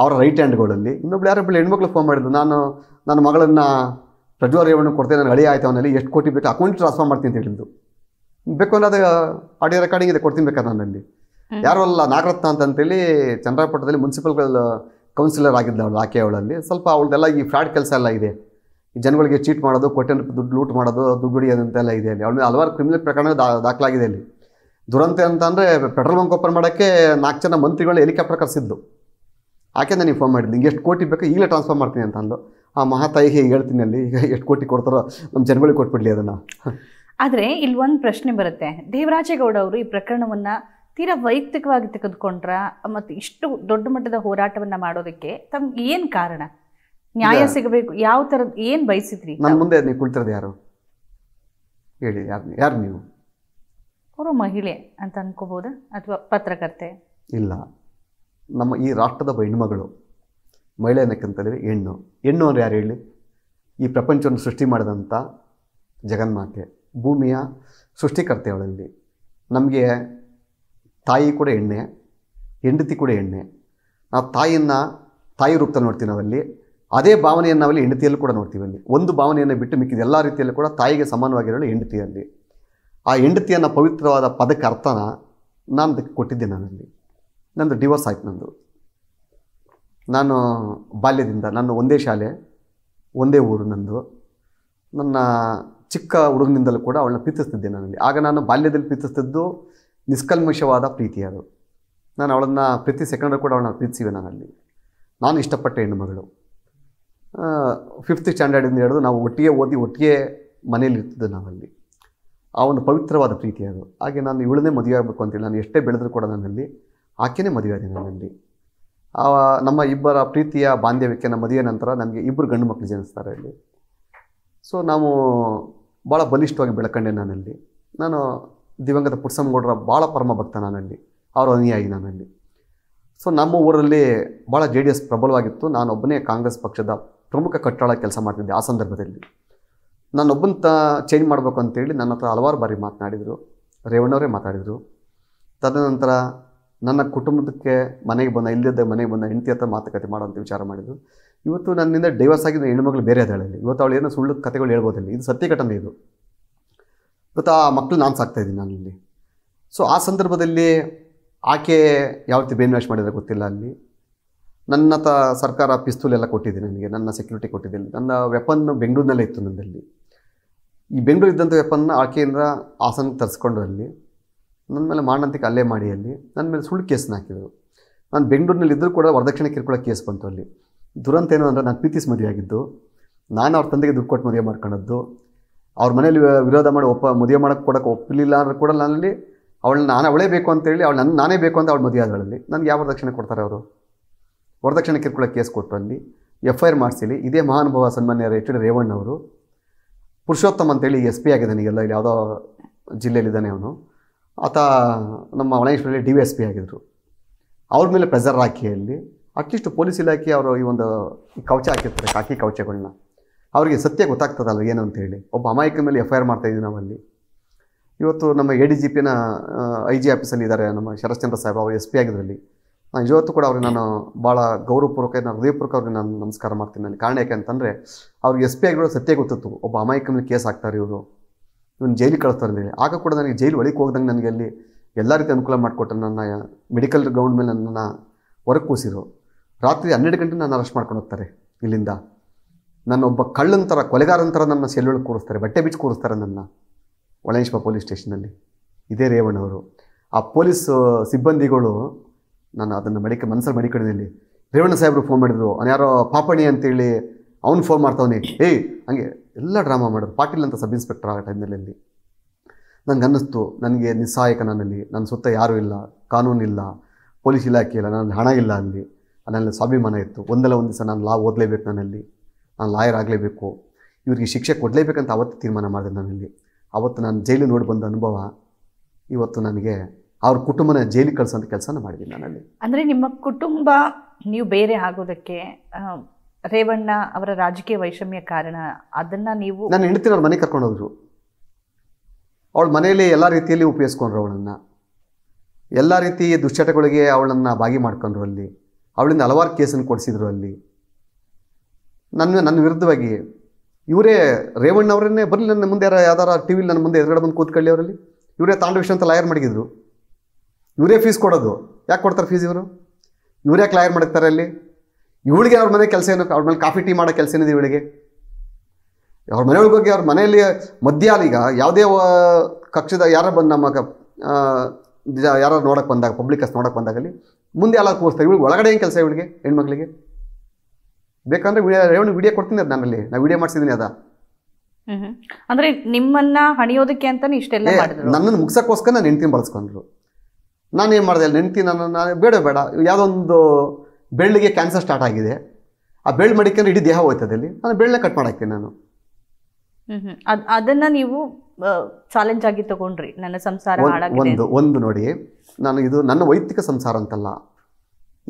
ಅವರ ರೈಟ್ ಹ್ಯಾಂಡ್ಗಳಲ್ಲಿ ಇನ್ನೊಬ್ಳು ಯಾರೊಬ್ಬಳು ಹೆಣ್ಮಕ್ಳು ಫೋನ್ ಮಾಡಿದ್ರು ನಾನು ನನ್ನ ಮಗಳನ್ನು ಪ್ರಜ್ವಲ್ ಕೊಡ್ತೇನೆ ನಾನು ಹಳಿ ಆಯ್ತು ಅವನಲ್ಲಿ ಎಷ್ಟು ಕೋಟಿ ಬೇಕು ಅಕೌಂಟ್ ಟ್ರಾನ್ಸ್ಫರ್ ಮಾಡ್ತೀನಿ ಅಂತ ಹೇಳಿದ್ದು ಬೇಕು ಅಂದರೆ ಆಡಿಯೋ ರೆಕಾರ್ಡಿಂಗ್ ಇದೆ ಕೊಡ್ತೀನಿ ಬೇಕಾದ್ರೆ ನನ್ನಲ್ಲಿ ಯಾರು ಅಲ್ಲ ನಾಗರತ್ನ ಅಂತಂತೇಳಿ ಚಂದ್ರಾಪಟ್ಟದಲ್ಲಿ ಮುನ್ಸಿಪಲ್ ಕೌನ್ಸಿಲರ್ ಆಗಿದ್ದ ಅವಳು ಆಕೆ ಅವಳಲ್ಲಿ ಸ್ವಲ್ಪ ಅವಳದೆಲ್ಲ ಈ ಫ್ರಾಡ್ ಕೆಲಸ ಎಲ್ಲ ಇದೆ ಈ ಜನಗಳಿಗೆ ಚೀಟ್ ಮಾಡೋದು ರೂಪಾಯಿ ದುಡ್ಡು ಲೂಟ್ ಮಾಡೋದು ದುಡ್ಡು ಹಿಡಿಯೋದಂತೆಲ್ಲ ಅಂತೆಲ್ಲ ಇದೆ ಅಲ್ಲಿ ಅವಳ ಹಲವಾರು ಕ್ರಿಮಿನಲ್ ಪ್ರಕರಣ ದಾಖಲಾಗಿದೆ ಅಲ್ಲಿ ದುರಂತ ಅಂತ ಅಂದರೆ ಪೆಟ್ರೋಲ್ ಬಂಕ್ ಓಪನ್ ಮಾಡೋಕ್ಕೆ ನಾಲ್ಕು ಜನ ಮಂತ್ರಿಗಳು ಹೆಲಿಕಾಪ್ಟರ್ ಕರೆಸಿದ್ದು ಆಕೆ ನೀವು ಫೋನ್ ಮಾಡಿದ್ದು ನಿಂಗೆ ಎಷ್ಟು ಕೋಟಿ ಬೇಕು ಈಗಲೇ ಟ್ರಾನ್ಸ್ಫರ್ ಮಾಡ್ತೀನಿ ಅಂತ ಅಂದು ಆ ಮಹಾತಾಯಿಗೆ ಹೇಗೆ ಹೇಳ್ತೀನಿ ಅಲ್ಲಿ ಈಗ ಎಷ್ಟು ಕೋಟಿ ಕೊಡ್ತಾರೋ ನಮ್ಮ ಜನಗಳಿಗೆ ಕೊಟ್ಬಿಡ್ಲಿ ಅದನ್ನು ಆದರೆ ಇಲ್ಲಿ ಒಂದು ಪ್ರಶ್ನೆ ಬರುತ್ತೆ ದೇವರಾಜೇಗೌಡ ಅವರು ಈ ಪ್ರಕರಣವನ್ನು ತೀರಾ ವೈಯಕ್ತಿಕವಾಗಿ ತೆಗೆದುಕೊಂಡ್ರ ಮತ್ತು ಇಷ್ಟು ದೊಡ್ಡ ಮಟ್ಟದ ಹೋರಾಟವನ್ನು ಮಾಡೋದಕ್ಕೆ ತಮ್ಗೆ ಏನು ಕಾರಣ ನ್ಯಾಯ ಸಿಗಬೇಕು ಯಾವ ಥರದ ಏನು ಬಯಸಿದ್ರಿ ನಾನು ಮುಂದೆ ನೀವು ಕುಳಿತಿರೋದು ಯಾರು ಹೇಳಿ ಯಾರು ಯಾರು ನೀವು ಅವರು ಮಹಿಳೆ ಅಂತ ಅನ್ಕೋಬೋದಾ ಅಥವಾ ಪತ್ರಕರ್ತೆ ಇಲ್ಲ ನಮ್ಮ ಈ ರಾಷ್ಟ್ರದ ಹೆಣ್ಮಗಳು ಮಹಿಳೆ ಅನ್ನಕ್ಕಂತಂದರೆ ಹೆಣ್ಣು ಹೆಣ್ಣು ಅವ್ರು ಯಾರು ಹೇಳಿ ಈ ಪ್ರಪಂಚವನ್ನು ಸೃಷ್ಟಿ ಮಾಡಿದಂಥ ಜಗನ್ಮಾತೆ ಭೂಮಿಯ ಸೃಷ್ಟಿಕರ್ತೆ ನಮಗೆ ತಾಯಿ ಕೂಡ ಎಣ್ಣೆ ಹೆಂಡತಿ ಕೂಡ ಎಣ್ಣೆ ನಾವು ತಾಯಿಯನ್ನು ತಾಯಿ ರೂಪದಲ್ಲಿ ನೋಡ್ತೀವಿ ನಾವಲ್ಲಿ ಅದೇ ಭಾವನೆಯನ್ನು ನಾವಲ್ಲಿ ಹೆಂಡತಿಯಲ್ಲಿ ಕೂಡ ನೋಡ್ತೀವಿ ಅಲ್ಲಿ ಒಂದು ಭಾವನೆಯನ್ನು ಬಿಟ್ಟು ಮಿಕ್ಕಿದ ಎಲ್ಲ ರೀತಿಯಲ್ಲೂ ಕೂಡ ತಾಯಿಗೆ ಸಮಾನವಾಗಿರಲು ಹೆಂಡತಿಯಲ್ಲಿ ಆ ಹೆಂಡತಿಯನ್ನು ಪವಿತ್ರವಾದ ಪದಕ್ಕೆ ಅರ್ಥನ ನಾನು ಅದಕ್ಕೆ ಕೊಟ್ಟಿದ್ದೆ ನಾನಲ್ಲಿ ನಂದು ಡಿವೋರ್ಸ್ ಆಯ್ತು ನಂದು ನಾನು ಬಾಲ್ಯದಿಂದ ನನ್ನ ಒಂದೇ ಶಾಲೆ ಒಂದೇ ಊರು ನಂದು ನನ್ನ ಚಿಕ್ಕ ಹುಡುಗನಿಂದಲೂ ಕೂಡ ಅವಳನ್ನ ಪ್ರೀತಿಸ್ತಿದ್ದೆ ನಾನಲ್ಲಿ ಆಗ ನಾನು ಬಾಲ್ಯದಲ್ಲಿ ಪ್ರೀತಿಸ್ತಿದ್ದು ನಿಷ್ಕಲ್ಮಶವಾದ ಪ್ರೀತಿ ಅದು ನಾನು ಅವಳನ್ನು ಪ್ರತಿ ಸೆಕೆಂಡ್ ಕೂಡ ಅವಳನ್ನ ಪ್ರೀತಿಸಿವೆ ನಾನಲ್ಲಿ ನಾನು ಇಷ್ಟಪಟ್ಟ ಮಗಳು ಫಿಫ್ತ್ ಸ್ಟ್ಯಾಂಡರ್ಡಿಂದ ಹಿಡಿದು ನಾವು ಒಟ್ಟಿಗೆ ಓದಿ ಒಟ್ಟಿಗೆ ಮನೆಯಲ್ಲಿರ್ತಿದ್ದೆ ನಾನಲ್ಲಿ ನಾವಲ್ಲಿ ಆ ಒಂದು ಪವಿತ್ರವಾದ ಪ್ರೀತಿ ಅದು ಹಾಗೆ ನಾನು ಇವಳನ್ನೇ ಮದುವೆ ಆಗಬೇಕು ಅಂತೇಳಿ ನಾನು ಎಷ್ಟೇ ಬೆಳೆದರೂ ಕೂಡ ನನ್ನಲ್ಲಿ ಆಕೆಯೇ ಮದುವೆ ಆದೆ ನನ್ನಲ್ಲಿ ಆ ನಮ್ಮ ಇಬ್ಬರ ಪ್ರೀತಿಯ ಬಾಂಧವ್ಯಕ್ಕೆ ನಮ್ಮ ಮದುವೆ ನಂತರ ನನಗೆ ಇಬ್ಬರು ಗಂಡು ಮಕ್ಕಳು ಜನಿಸ್ತಾರೆ ಅಲ್ಲಿ ಸೊ ನಾವು ಭಾಳ ಬಲಿಷ್ಠವಾಗಿ ಬೆಳಕಂಡೆ ನಾನಲ್ಲಿ ನಾನು ದಿವಂಗತ ಪುಟ್ಸಮ್ಮಗೌಡರ ಭಾಳ ಪರಮ ಭಕ್ತ ನಾನಲ್ಲಿ ಅವರ ಅನುಯಾಯಿ ನಾನಲ್ಲಿ ಸೊ ನಮ್ಮ ಊರಲ್ಲಿ ಭಾಳ ಜೆ ಡಿ ಎಸ್ ಪ್ರಬಲವಾಗಿತ್ತು ನಾನೊಬ್ಬನೇ ಕಾಂಗ್ರೆಸ್ ಪಕ್ಷದ ಪ್ರಮುಖ ಕಟ್ಟಾಳ ಕೆಲಸ ಮಾಡ್ತಿದ್ದೆ ಆ ಸಂದರ್ಭದಲ್ಲಿ ನಾನೊಬ್ಬನ ತ ಚೇಂಜ್ ಮಾಡಬೇಕು ಅಂತೇಳಿ ನನ್ನ ಹತ್ರ ಹಲವಾರು ಬಾರಿ ಮಾತನಾಡಿದರು ರೇವಣ್ಣವರೇ ಮಾತಾಡಿದರು ತದನಂತರ ನನ್ನ ಕುಟುಂಬಕ್ಕೆ ಮನೆಗೆ ಬಂದ ಇಲ್ಲದಿದ್ದ ಮನೆಗೆ ಬಂದ ಹೆಂಡತಿ ಹತ್ರ ಮಾತುಕತೆ ಅಂತ ವಿಚಾರ ಮಾಡಿದರು ಇವತ್ತು ನನ್ನಿಂದ ಡೈವರ್ಸ್ ಆಗಿದ್ದ ಹೆಣ್ಮಗಳು ಬೇರೆ ಅದಾಳಲ್ಲಿ ಇವತ್ತು ಅವಳು ಏನೋ ಸುಳ್ಳು ಕಥೆಗಳು ಹೇಳ್ಬೋದಿಲ್ಲ ಇದು ಸತ್ಯ ಘಟನೆ ಇದು ಇವತ್ತು ಆ ಮಕ್ಕಳು ನಾನು ಸಾಕ್ತಾಯಿದ್ದೀನಿ ನಾನಿಲ್ಲಿ ಸೊ ಆ ಸಂದರ್ಭದಲ್ಲಿ ಆಕೆ ಯಾವ ರೀತಿ ಬೇನ್ ಮಾಡಿದ್ರೆ ಗೊತ್ತಿಲ್ಲ ಅಲ್ಲಿ ನನ್ನ ತ ಸರ್ಕಾರ ಪಿಸ್ತೂಲ್ ಎಲ್ಲ ಕೊಟ್ಟಿದ್ದೀನಿ ನನಗೆ ನನ್ನ ಸೆಕ್ಯೂರಿಟಿ ಕೊಟ್ಟಿದ್ದೀನಿ ನನ್ನ ವೆಪನ್ ಬೆಂಗಳೂರಿನಲ್ಲೇ ಇತ್ತು ನನ್ನಲ್ಲಿ ಈ ಬೆಂಗಳೂರು ಇದ್ದಂಥ ವೆಪನ್ನ ಆಕೆಯಿಂದ ಆಸನ ತರಿಸ್ಕೊಂಡು ಅಲ್ಲಿ ನನ್ನ ಮೇಲೆ ಮಾಡಂತಿಗೆ ಅಲ್ಲೇ ಮಾಡಿ ಅಲ್ಲಿ ನನ್ನ ಮೇಲೆ ಸುಳ್ಳು ಕೇಸನ್ನ ಹಾಕಿದರು ನಾನು ಬೆಂಗಳೂರಿನಲ್ಲಿ ಇದ್ದರೂ ಕೂಡ ವರದಕ್ಷಿಣೆ ಕಿರ್ಕೊಳ್ಳೋ ಕೇಸ್ ಬಂತು ಅಲ್ಲಿ ದುರಂತ ಏನು ಅಂದರೆ ನಾನು ಪ್ರೀತಿಸಿ ಮದುವೆಯಾಗಿದ್ದು ನಾನು ಅವ್ರ ತಂದೆಗೆ ದುಡ್ಡು ಕೊಟ್ಟು ಮದುವೆ ಮಾಡ್ಕೊಂಡದ್ದು ಅವ್ರ ಮನೇಲಿ ವಿರೋಧ ಮಾಡಿ ಒಪ್ಪ ಮದುವೆ ಮಾಡೋಕ್ಕೆ ಕೊಡೋಕೆ ಒಪ್ಪಲಿಲ್ಲ ಅಂದ್ರೆ ಕೂಡ ನನ್ನಲ್ಲಿ ಅವಳನ್ನ ನಾನು ಅವಳೇ ಬೇಕು ಅಂತೇಳಿ ಅವಳು ನನ್ನ ನಾನೇ ಬೇಕು ಅಂತ ಅವಳು ಮದುವೆ ಆದಳಲ್ಲಿ ನನಗೆ ಯಾವ ವರದಕ್ಷಿಣೆ ಕೊಡ್ತಾರೆ ಅವರು ವರದಕ್ಷಿಣೆ ಕಿರ್ಕೊಳ್ಳೋ ಕೇಸ್ ಕೊಟ್ಟು ಅಲ್ಲಿ ಎಫ್ ಐ ಆರ್ ಮಾಡಿಸಿಲಿ ಇದೇ ಮಹಾನುಭಾವ ಸನ್ಮಾನ್ಯ ಎಚ್ ಡಿ ರೇವಣ್ಣ ಅವರು ಪುರುಷೋತ್ತಮ್ ಅಂತೇಳಿ ಎಸ್ ಪಿ ಆಗಿದ್ದಾನೆ ಈಗೆಲ್ಲ ಇಲ್ಲಿ ಯಾವುದೋ ಜಿಲ್ಲೆಯಲ್ಲಿದ್ದಾನೆ ಅವನು ಆತ ನಮ್ಮ ಮಳೇಶ್ವರಲ್ಲಿ ಡಿ ವಿ ಎಸ್ ಪಿ ಆಗಿದ್ದರು ಅವ್ರ ಮೇಲೆ ಪ್ರೆಸರ್ ಹಾಕಿ ಅಲ್ಲಿ ಅಟ್ಲೀಸ್ಟ್ ಪೊಲೀಸ್ ಇಲಾಖೆ ಅವರು ಈ ಒಂದು ಕವಚ ಹಾಕಿರ್ತಾರೆ ಕಾಕಿ ಕವಚಗಳನ್ನ ಅವರಿಗೆ ಸತ್ಯ ಗೊತ್ತಾಗ್ತದಲ್ಲ ಏನು ಅಂತೇಳಿ ಒಬ್ಬ ಅಮಾಯಕ ಮೇಲೆ ಎಫ್ ಐ ಆರ್ ಇದ್ದೀವಿ ನಾವಲ್ಲಿ ಇವತ್ತು ನಮ್ಮ ಎ ಡಿ ಜಿ ಪಿನ ಐ ಜಿ ಆಫೀಸಲ್ಲಿ ಇದ್ದಾರೆ ನಮ್ಮ ಶರಶ್ಚಂದ್ರ ಸಾಹೇಬ್ ಅವರು ಎಸ್ ಪಿ ಆಗಿದ್ರಲ್ಲಿ ನಾನು ಇವತ್ತು ಕೂಡ ಅವ್ರಿಗೆ ನಾನು ಭಾಳ ಗೌರವಪೂರ್ವಕ ನಾನು ಹೃದಯಪೂರ್ವಕ ಅವ್ರಿಗೆ ನಾನು ನಮಸ್ಕಾರ ಮಾಡ್ತೀನಿ ನನಗೆ ಕಾರಣ ಯಾಕೆ ಅಂತಂದರೆ ಅವ್ರಿಗೆ ಎಸ್ ಪಿ ಆಗಿರೋ ಸತ್ಯ ಗೊತ್ತಿತ್ತು ಒಬ್ಬ ಅಮಾಯಕನಲ್ಲಿ ಕೇಸ್ ಹಾಕ್ತಾರೆ ಇವರು ಇವನು ಜೈಲಿಗೆ ಕಳಿಸ್ತಾರೆ ಅಂತೇಳಿ ಆಗ ಕೂಡ ನನಗೆ ಜೈಲು ಒಳಗೆ ಹೋಗ್ದಂಗೆ ನನಗೆ ಅಲ್ಲಿ ಎಲ್ಲ ರೀತಿ ಅನುಕೂಲ ಮಾಡಿಕೊಟ್ಟು ನನ್ನ ಮೆಡಿಕಲ್ ಗ್ರೌಂಡ್ ಮೇಲೆ ನನ್ನ ಹೊರಗೆ ಕೂಸಿರು ರಾತ್ರಿ ಹನ್ನೆರಡು ಗಂಟೆ ನಾನು ಅರೆಸ್ಟ್ ಮಾಡ್ಕೊಂಡು ಹೋಗ್ತಾರೆ ಇಲ್ಲಿಂದ ನನ್ನ ಒಬ್ಬ ಕಳ್ಳನ ಥರ ಕೊಲೆಗಾರನ ನನ್ನ ಸೆಲ್ವೊಳಗೆ ಕೂರಿಸ್ತಾರೆ ಬಟ್ಟೆ ಬಿಚ್ಚಿ ಕೂರಿಸ್ತಾರೆ ನನ್ನ ಒಳೇಶ್ವ ಪೊಲೀಸ್ ಸ್ಟೇಷನಲ್ಲಿ ಇದೇ ರೇವಣ್ಣವರು ಆ ಪೊಲೀಸ್ ಸಿಬ್ಬಂದಿಗಳು ನಾನು ಅದನ್ನು ಮಡಿಕ ಮನಸ್ಸಲ್ಲಿ ಮಡಿಕೊಂಡಿದ್ದೀನಿ ರೇವಣ್ಣ ಸಾಹೇಬ್ರು ಫೋನ್ ಮಾಡಿದರು ಅವ್ನು ಯಾರೋ ಪಾಪಣಿ ಅಂತೇಳಿ ಅವ್ನು ಫೋನ್ ಮಾಡ್ತಾವನಿ ಏಯ್ ಹಂಗೆ ಎಲ್ಲ ಡ್ರಾಮಾ ಮಾಡೋದು ಪಾಟೀಲ್ ಅಂತ ಸಬ್ ಇನ್ಸ್ಪೆಕ್ಟರ್ ಆ ಟೈಮ್ನಲ್ಲಿ ನನಗೆ ಅನ್ನಿಸ್ತು ನನಗೆ ನಿಸ್ಸಾಯಕ ನನ್ನಲ್ಲಿ ನನ್ನ ಸುತ್ತ ಯಾರೂ ಇಲ್ಲ ಕಾನೂನಿಲ್ಲ ಪೊಲೀಸ್ ಇಲಾಖೆ ಇಲ್ಲ ನನ್ನ ಹಣ ಇಲ್ಲ ಅಲ್ಲಿ ನನ್ನಲ್ಲಿ ಸ್ವಾಭಿಮಾನ ಇತ್ತು ಒಂದಲ್ಲ ಒಂದು ದಿವಸ ನಾನು ಲಾ ಓದಲೇಬೇಕು ನನ್ನಲ್ಲಿ ನಾನು ಲಾಯರ್ ಆಗಲೇಬೇಕು ಇವರಿಗೆ ಶಿಕ್ಷೆ ಕೊಡಲೇಬೇಕಂತ ಅವತ್ತು ತೀರ್ಮಾನ ಮಾಡಿದೆ ನನ್ನಲ್ಲಿ ಅವತ್ತು ನಾನು ಜೈಲು ನೋಡಿ ಬಂದ ಅನುಭವ ಇವತ್ತು ನನಗೆ ಅವ್ರ ಕುಟುಂಬನ ಜೈಲಿಗೆ ಕಳ್ಸೋಂಥ ಕೆಲಸನ ಮಾಡಿದ್ದೀನಿ ನಾನಲ್ಲಿ ಅಂದರೆ ನಿಮ್ಮ ಕುಟುಂಬ ನೀವು ಬೇರೆ ಆಗೋದಕ್ಕೆ ರೇವಣ್ಣ ಅವರ ರಾಜಕೀಯ ವೈಷಮ್ಯ ಕಾರಣ ಅದನ್ನ ನೀವು ನನ್ನ ಹೆಂಡತಿನ ಮನೆ ಮನೆಗೆ ಕರ್ಕೊಂಡು ಹೋದ್ರು ಅವಳ ಮನೆಯಲ್ಲಿ ಎಲ್ಲ ರೀತಿಯಲ್ಲಿ ಉಪಯೋಗಿಸ್ಕೊಂಡ್ರು ಅವಳನ್ನ ಎಲ್ಲ ರೀತಿ ದುಶ್ಚಟಗಳಿಗೆ ಅವಳನ್ನ ಭಾಗಿ ಮಾಡ್ಕೊಂಡ್ರು ಅಲ್ಲಿ ಅವಳಿಂದ ಹಲವಾರು ಕೇಸನ್ನು ಕೊಡಿಸಿದ್ರು ಅಲ್ಲಿ ನನ್ನ ನನ್ನ ವಿರುದ್ಧವಾಗಿ ಇವರೇ ರೇವಣ್ಣ ಅವರನ್ನೇ ಬರಲಿ ನನ್ನ ಮುಂದೆ ಯಾರು ಯಾವ್ದಾರ ಟಿ ವಿಲಿ ನನ್ನ ಮುಂದೆ ಎದುರುಗಡೆ ಬಂದು ಕೂತ್ಕೊಳ್ಳಿ ಅವರಲ್ಲಿ ಇವರೇ ವಿಷಯ ಅಂತ ಲಾಯರ್ ಮಾಡಿದ್ರು ಇವರೇ ಫೀಸ್ ಕೊಡೋದು ಯಾಕೆ ಕೊಡ್ತಾರೆ ಫೀಸ್ ಇವರು ಇವರೇ ಕ್ಲೈರ್ ಮಾಡಿರ್ತಾರೆ ಅಲ್ಲಿ ಇವಳಿಗೆ ಅವ್ರ ಮನೆ ಕೆಲಸ ಏನು ಅವ್ರ ಮೇಲೆ ಕಾಫಿ ಟೀ ಮಾಡೋ ಕೆಲಸ ಏನಿದೆ ಇವಳಿಗೆ ಅವ್ರ ಮನೆಯೊಳಗೆ ಹೋಗಿ ಅವ್ರ ಮನೆಯಲ್ಲಿ ಈಗ ಯಾವುದೇ ಕಕ್ಷದ ಯಾರು ಬಂದು ನಮ್ಮ ಯಾರು ನೋಡೋಕ್ಕೆ ಬಂದಾಗ ಪಬ್ಲಿಕಸ್ ಬಂದಾಗ ಬಂದಾಗಲಿ ಮುಂದೆ ಎಲ್ಲ ಕೂರಿಸ್ತಾರೆ ಇವಳಿಗೆ ಒಳಗಡೆ ಏನು ಕೆಲಸ ಇವಳಿಗೆ ಹೆಣ್ಮಕ್ಳಿಗೆ ಬೇಕಂದ್ರೆ ವಿಡಿಯೋ ವಿಡಿಯೋ ಕೊಡ್ತೀನಿ ಅದು ನಾನಲ್ಲಿ ನಾ ವಿಡಿಯೋ ಮಾಡಿಸಿದ್ದೀನಿ ಅದ ಅಂದ್ರೆ ನಿಮ್ಮನ್ನ ಹಣಿಯೋದಕ್ಕೆ ಅಂತಾನೆ ಇಷ್ಟೆಲ್ಲ ನನ್ನನ್ನು ಮುಗ್ಸಕ್ಕೋಸ್ಕರ ನಾನು ಹೆಂಡ್ತಿನ ಬಳಸ್ಕೊಂಡ್ರು ನಾನು ನಾನೇನು ಮಾಡಿದೆ ನೆನ್ತಿ ನನ್ನ ನಾನು ಬೇಡ ಬೇಡ ಯಾವುದೊಂದು ಒಂದು ಬೆಳ್ಳಿಗೆ ಕ್ಯಾನ್ಸರ್ ಸ್ಟಾರ್ಟ್ ಆಗಿದೆ ಆ ಬೆಳ್ಳು ಮಡಿಕೊಂಡ್ರೆ ಇಡೀ ದೇಹ ಹೋಯ್ತದೆ ಅಲ್ಲಿ ನಾನು ಬೆಳ್ಳೆ ಕಟ್ ಮಾಡಕ್ಕೆ ನಾನು ಅದನ್ನ ನೀವು ಚಾಲೆಂಜ್ ಆಗಿ ತಗೊಂಡ್ರಿ ನನ್ನ ಸಂಸಾರ ಒಂದು ಒಂದು ನೋಡಿ ನಾನು ಇದು ನನ್ನ ವೈಯಕ್ತಿಕ ಸಂಸಾರ ಅಂತಲ್ಲ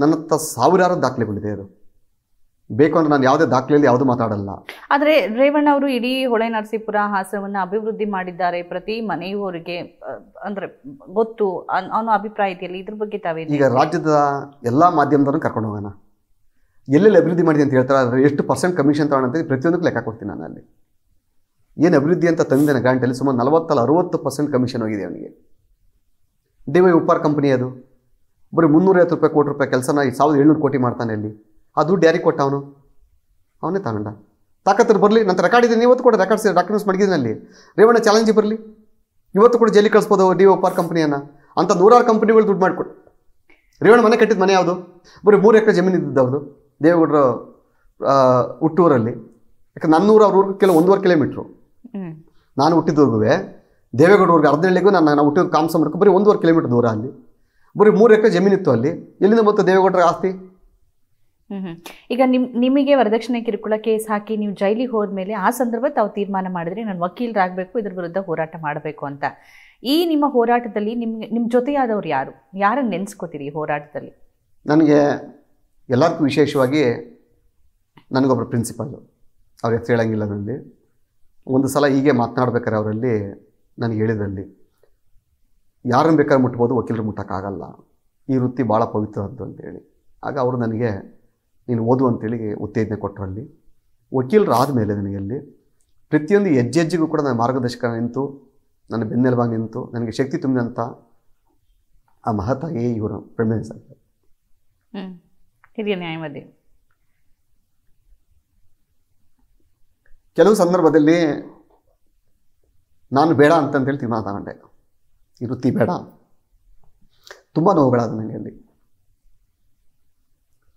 ನನ್ನ ಸಾವಿರಾರು ದಾಖಲೆಗಳಿದೆ ಅದು ಬೇಕು ಅಂದ್ರೆ ನಾನು ಯಾವುದೇ ದಾಖಲೆಯಲ್ಲಿ ಯಾವುದು ಮಾತಾಡಲ್ಲ ಆದರೆ ರೇವಣ್ಣ ಅವರು ಇಡೀ ಹೊಳೆ ನರಸೀಪುರ ಹಾಸನವನ್ನು ಅಭಿವೃದ್ಧಿ ಮಾಡಿದ್ದಾರೆ ಪ್ರತಿ ಮನೆಯವರಿಗೆ ಅಂದರೆ ಗೊತ್ತು ಅನ್ನೋ ಅಭಿಪ್ರಾಯ ಇದೆಯಲ್ಲ ಇದ್ರ ಬಗ್ಗೆ ತಾವೇ ಈಗ ರಾಜ್ಯದ ಎಲ್ಲ ಮಾಧ್ಯಮದವ್ರನ್ನ ಕರ್ಕೊಂಡು ಹೋಗೋಣ ಎಲ್ಲೆಲ್ಲಿ ಅಭಿವೃದ್ಧಿ ಮಾಡಿದೆ ಅಂತ ಹೇಳ್ತಾರೆ ಆದರೆ ಎಷ್ಟು ಪರ್ಸೆಂಟ್ ಕಮಿಷನ್ ತಗೋಣ ಅಂತ ಪ್ರತಿಯೊಂದಕ್ಕೂ ಲೆಕ್ಕ ಕೊಡ್ತೀನಿ ನಾನು ಅಲ್ಲಿ ಏನು ಅಭಿವೃದ್ಧಿ ಅಂತ ತಂದಿದ್ದಾನೆ ಗ್ರಾಂಟಲ್ಲಿ ಸುಮಾರು ನಲವತ್ತಲ್ಲ ಅರುವತ್ತು ಪರ್ಸೆಂಟ್ ಕಮಿಷನ್ ಹೋಗಿದೆ ಅವನಿಗೆ ಡಿ ವೈ ಉಪ್ಪಾರ್ ಕಂಪನಿ ಅದು ಬರೀ ಮುನ್ನೂರೈವತ್ತು ರೂಪಾಯಿ ಕೋಟಿ ರೂಪಾಯಿ ಕೆಲಸನ ಸಾವಿರದ ಏಳ್ನೂರು ಕೋಟಿ ಮಾಡ್ತಾನೆ ಅಲ್ಲಿ ಆ ದುಡ್ಡು ಯಾರಿಗೆ ಕೊಟ್ಟ ಅವನು ಅವನೇ ತಾನಂಡ ತಾಕತ್ರ ಬರಲಿ ನಂತರ ರೆಕಾರ್ಡ್ ಇದ್ದೀನಿ ಇವತ್ತು ಕೂಡ ರೆಕಾರ್ಡ್ಸ್ ಡಾಕ್ಯುಮೆಂಟ್ಸ್ ಮಡಗಿದ್ನಲ್ಲಿ ರೇವಣ್ಣ ಚಾಲೆಂಜ್ ಬರಲಿ ಇವತ್ತು ಕೂಡ ಜೈಲಿಗೆ ಕಳಿಸ್ಬೋದು ಡಿ ಒ ಪಾರ್ ಕಂಪ್ನಿಯನ್ನು ಅಂತ ನೂರಾರು ಕಂಪ್ನಿಗಳು ದುಡ್ಡು ಮಾಡಿಕೊಟ್ಟು ರೇವಣ್ಣ ಮನೆ ಕಟ್ಟಿದ ಮನೆ ಯಾವುದು ಬರೀ ಮೂರು ಎಕರೆ ಜಮೀನು ಇದ್ದಿದ್ದು ಇದ್ದಿದ್ದವ್ರದ್ದು ದೇವೇಗೌಡರ ಹುಟ್ಟೂರಲ್ಲಿ ಯಾಕಂದ್ರೆ ನನ್ನೂರು ಅವ್ರ ಊರಿಗೆ ಕೆಲವು ಒಂದೂವರೆ ಕಿಲೋಮೀಟ್ರು ನಾನು ಹುಟ್ಟಿದವ್ರಿಗೂ ದೇವೇಗೌಡವ್ರಿಗೆ ಅರ್ಧಳ್ಳಿಗೂ ನಾನು ನಾನು ಹುಟ್ಟಿದ ಕಾಮಸಮರಕ್ಕೆ ಬರೀ ಒಂದೂವರೆ ಕಿಲೋಮೀಟ್ರ್ ದೂರ ಅಲ್ಲಿ ಬರೀ ಮೂರು ಎಕರೆ ಜಮೀನಿತ್ತು ಅಲ್ಲಿ ಎಲ್ಲಿಂದ ಮತ್ತು ದೇವೇಗೌಡರ ಆಸ್ತಿ ಈಗ ನಿಮ್ ನಿಮಗೆ ವರದಕ್ಷಿಣೆ ಕಿರುಕುಳ ಕೇಸ್ ಹಾಕಿ ನೀವು ಜೈಲಿಗೆ ಹೋದ್ಮೇಲೆ ಆ ಸಂದರ್ಭ ತಾವು ತೀರ್ಮಾನ ಮಾಡಿದ್ರೆ ನಾನು ವಕೀಲರಾಗಬೇಕು ಇದ್ರ ವಿರುದ್ಧ ಹೋರಾಟ ಮಾಡಬೇಕು ಅಂತ ಈ ನಿಮ್ಮ ಹೋರಾಟದಲ್ಲಿ ನಿಮ್ಗೆ ನಿಮ್ಮ ಜೊತೆಯಾದವ್ರು ಯಾರು ಯಾರನ್ನು ನೆನೆಸ್ಕೋತೀರಿ ಈ ಹೋರಾಟದಲ್ಲಿ ನನಗೆ ಎಲ್ಲರಿಗೂ ವಿಶೇಷವಾಗಿ ನನಗೊಬ್ಬರು ಪ್ರಿನ್ಸಿಪಾಲು ಅವ್ರು ಎತ್ತ ಹೇಳಂಗಿಲ್ಲ ಅದರಲ್ಲಿ ಒಂದು ಸಲ ಹೀಗೆ ಮಾತನಾಡ್ಬೇಕಾರೆ ಅವರಲ್ಲಿ ನನಗೆ ಹೇಳಿದ್ರಲ್ಲಿ ಯಾರನ್ನು ಬೇಕಾದ್ರೆ ಮುಟ್ಬೋದು ವಕೀಲರು ಮುಟ್ಟೋಕ್ಕಾಗಲ್ಲ ಈ ವೃತ್ತಿ ಭಾಳ ಪವಿತ್ರ ಹೇಳಿ ಆಗ ಅವರು ನನಗೆ ನೀನು ಓದು ಅಂತೇಳಿ ಉತ್ತೇಜನೆ ಕೊಟ್ಟರು ಅಲ್ಲಿ ವಕೀಲರು ಮೇಲೆ ನನಗೆ ಅಲ್ಲಿ ಪ್ರತಿಯೊಂದು ಹೆಜ್ಜೆಜ್ಜೆಗೂ ಕೂಡ ನನ್ನ ಮಾರ್ಗದರ್ಶಕ ನಿಂತು ನನ್ನ ಬೆನ್ನೆಲುಬಾಗಿ ನಿಂತು ನನಗೆ ಶಕ್ತಿ ತುಂಬಿದಂತ ಆ ಮಹತ್ತಾಗಿ ಇವರು ಪ್ರೆಮಿನೆನ್ಸ್ ಅಂತ ಹಿರಿಯ ನ್ಯಾಯವಾದಿ ಕೆಲವು ಸಂದರ್ಭದಲ್ಲಿ ನಾನು ಬೇಡ ಅಂತಂತೇಳಿ ತೀರ್ಮಾನ ತಗೊಂಡೆ ಈ ವೃತ್ತಿ ಬೇಡ ತುಂಬ ನೋವುಗಳಾದ ನನಗೆ ಅಲ್ಲಿ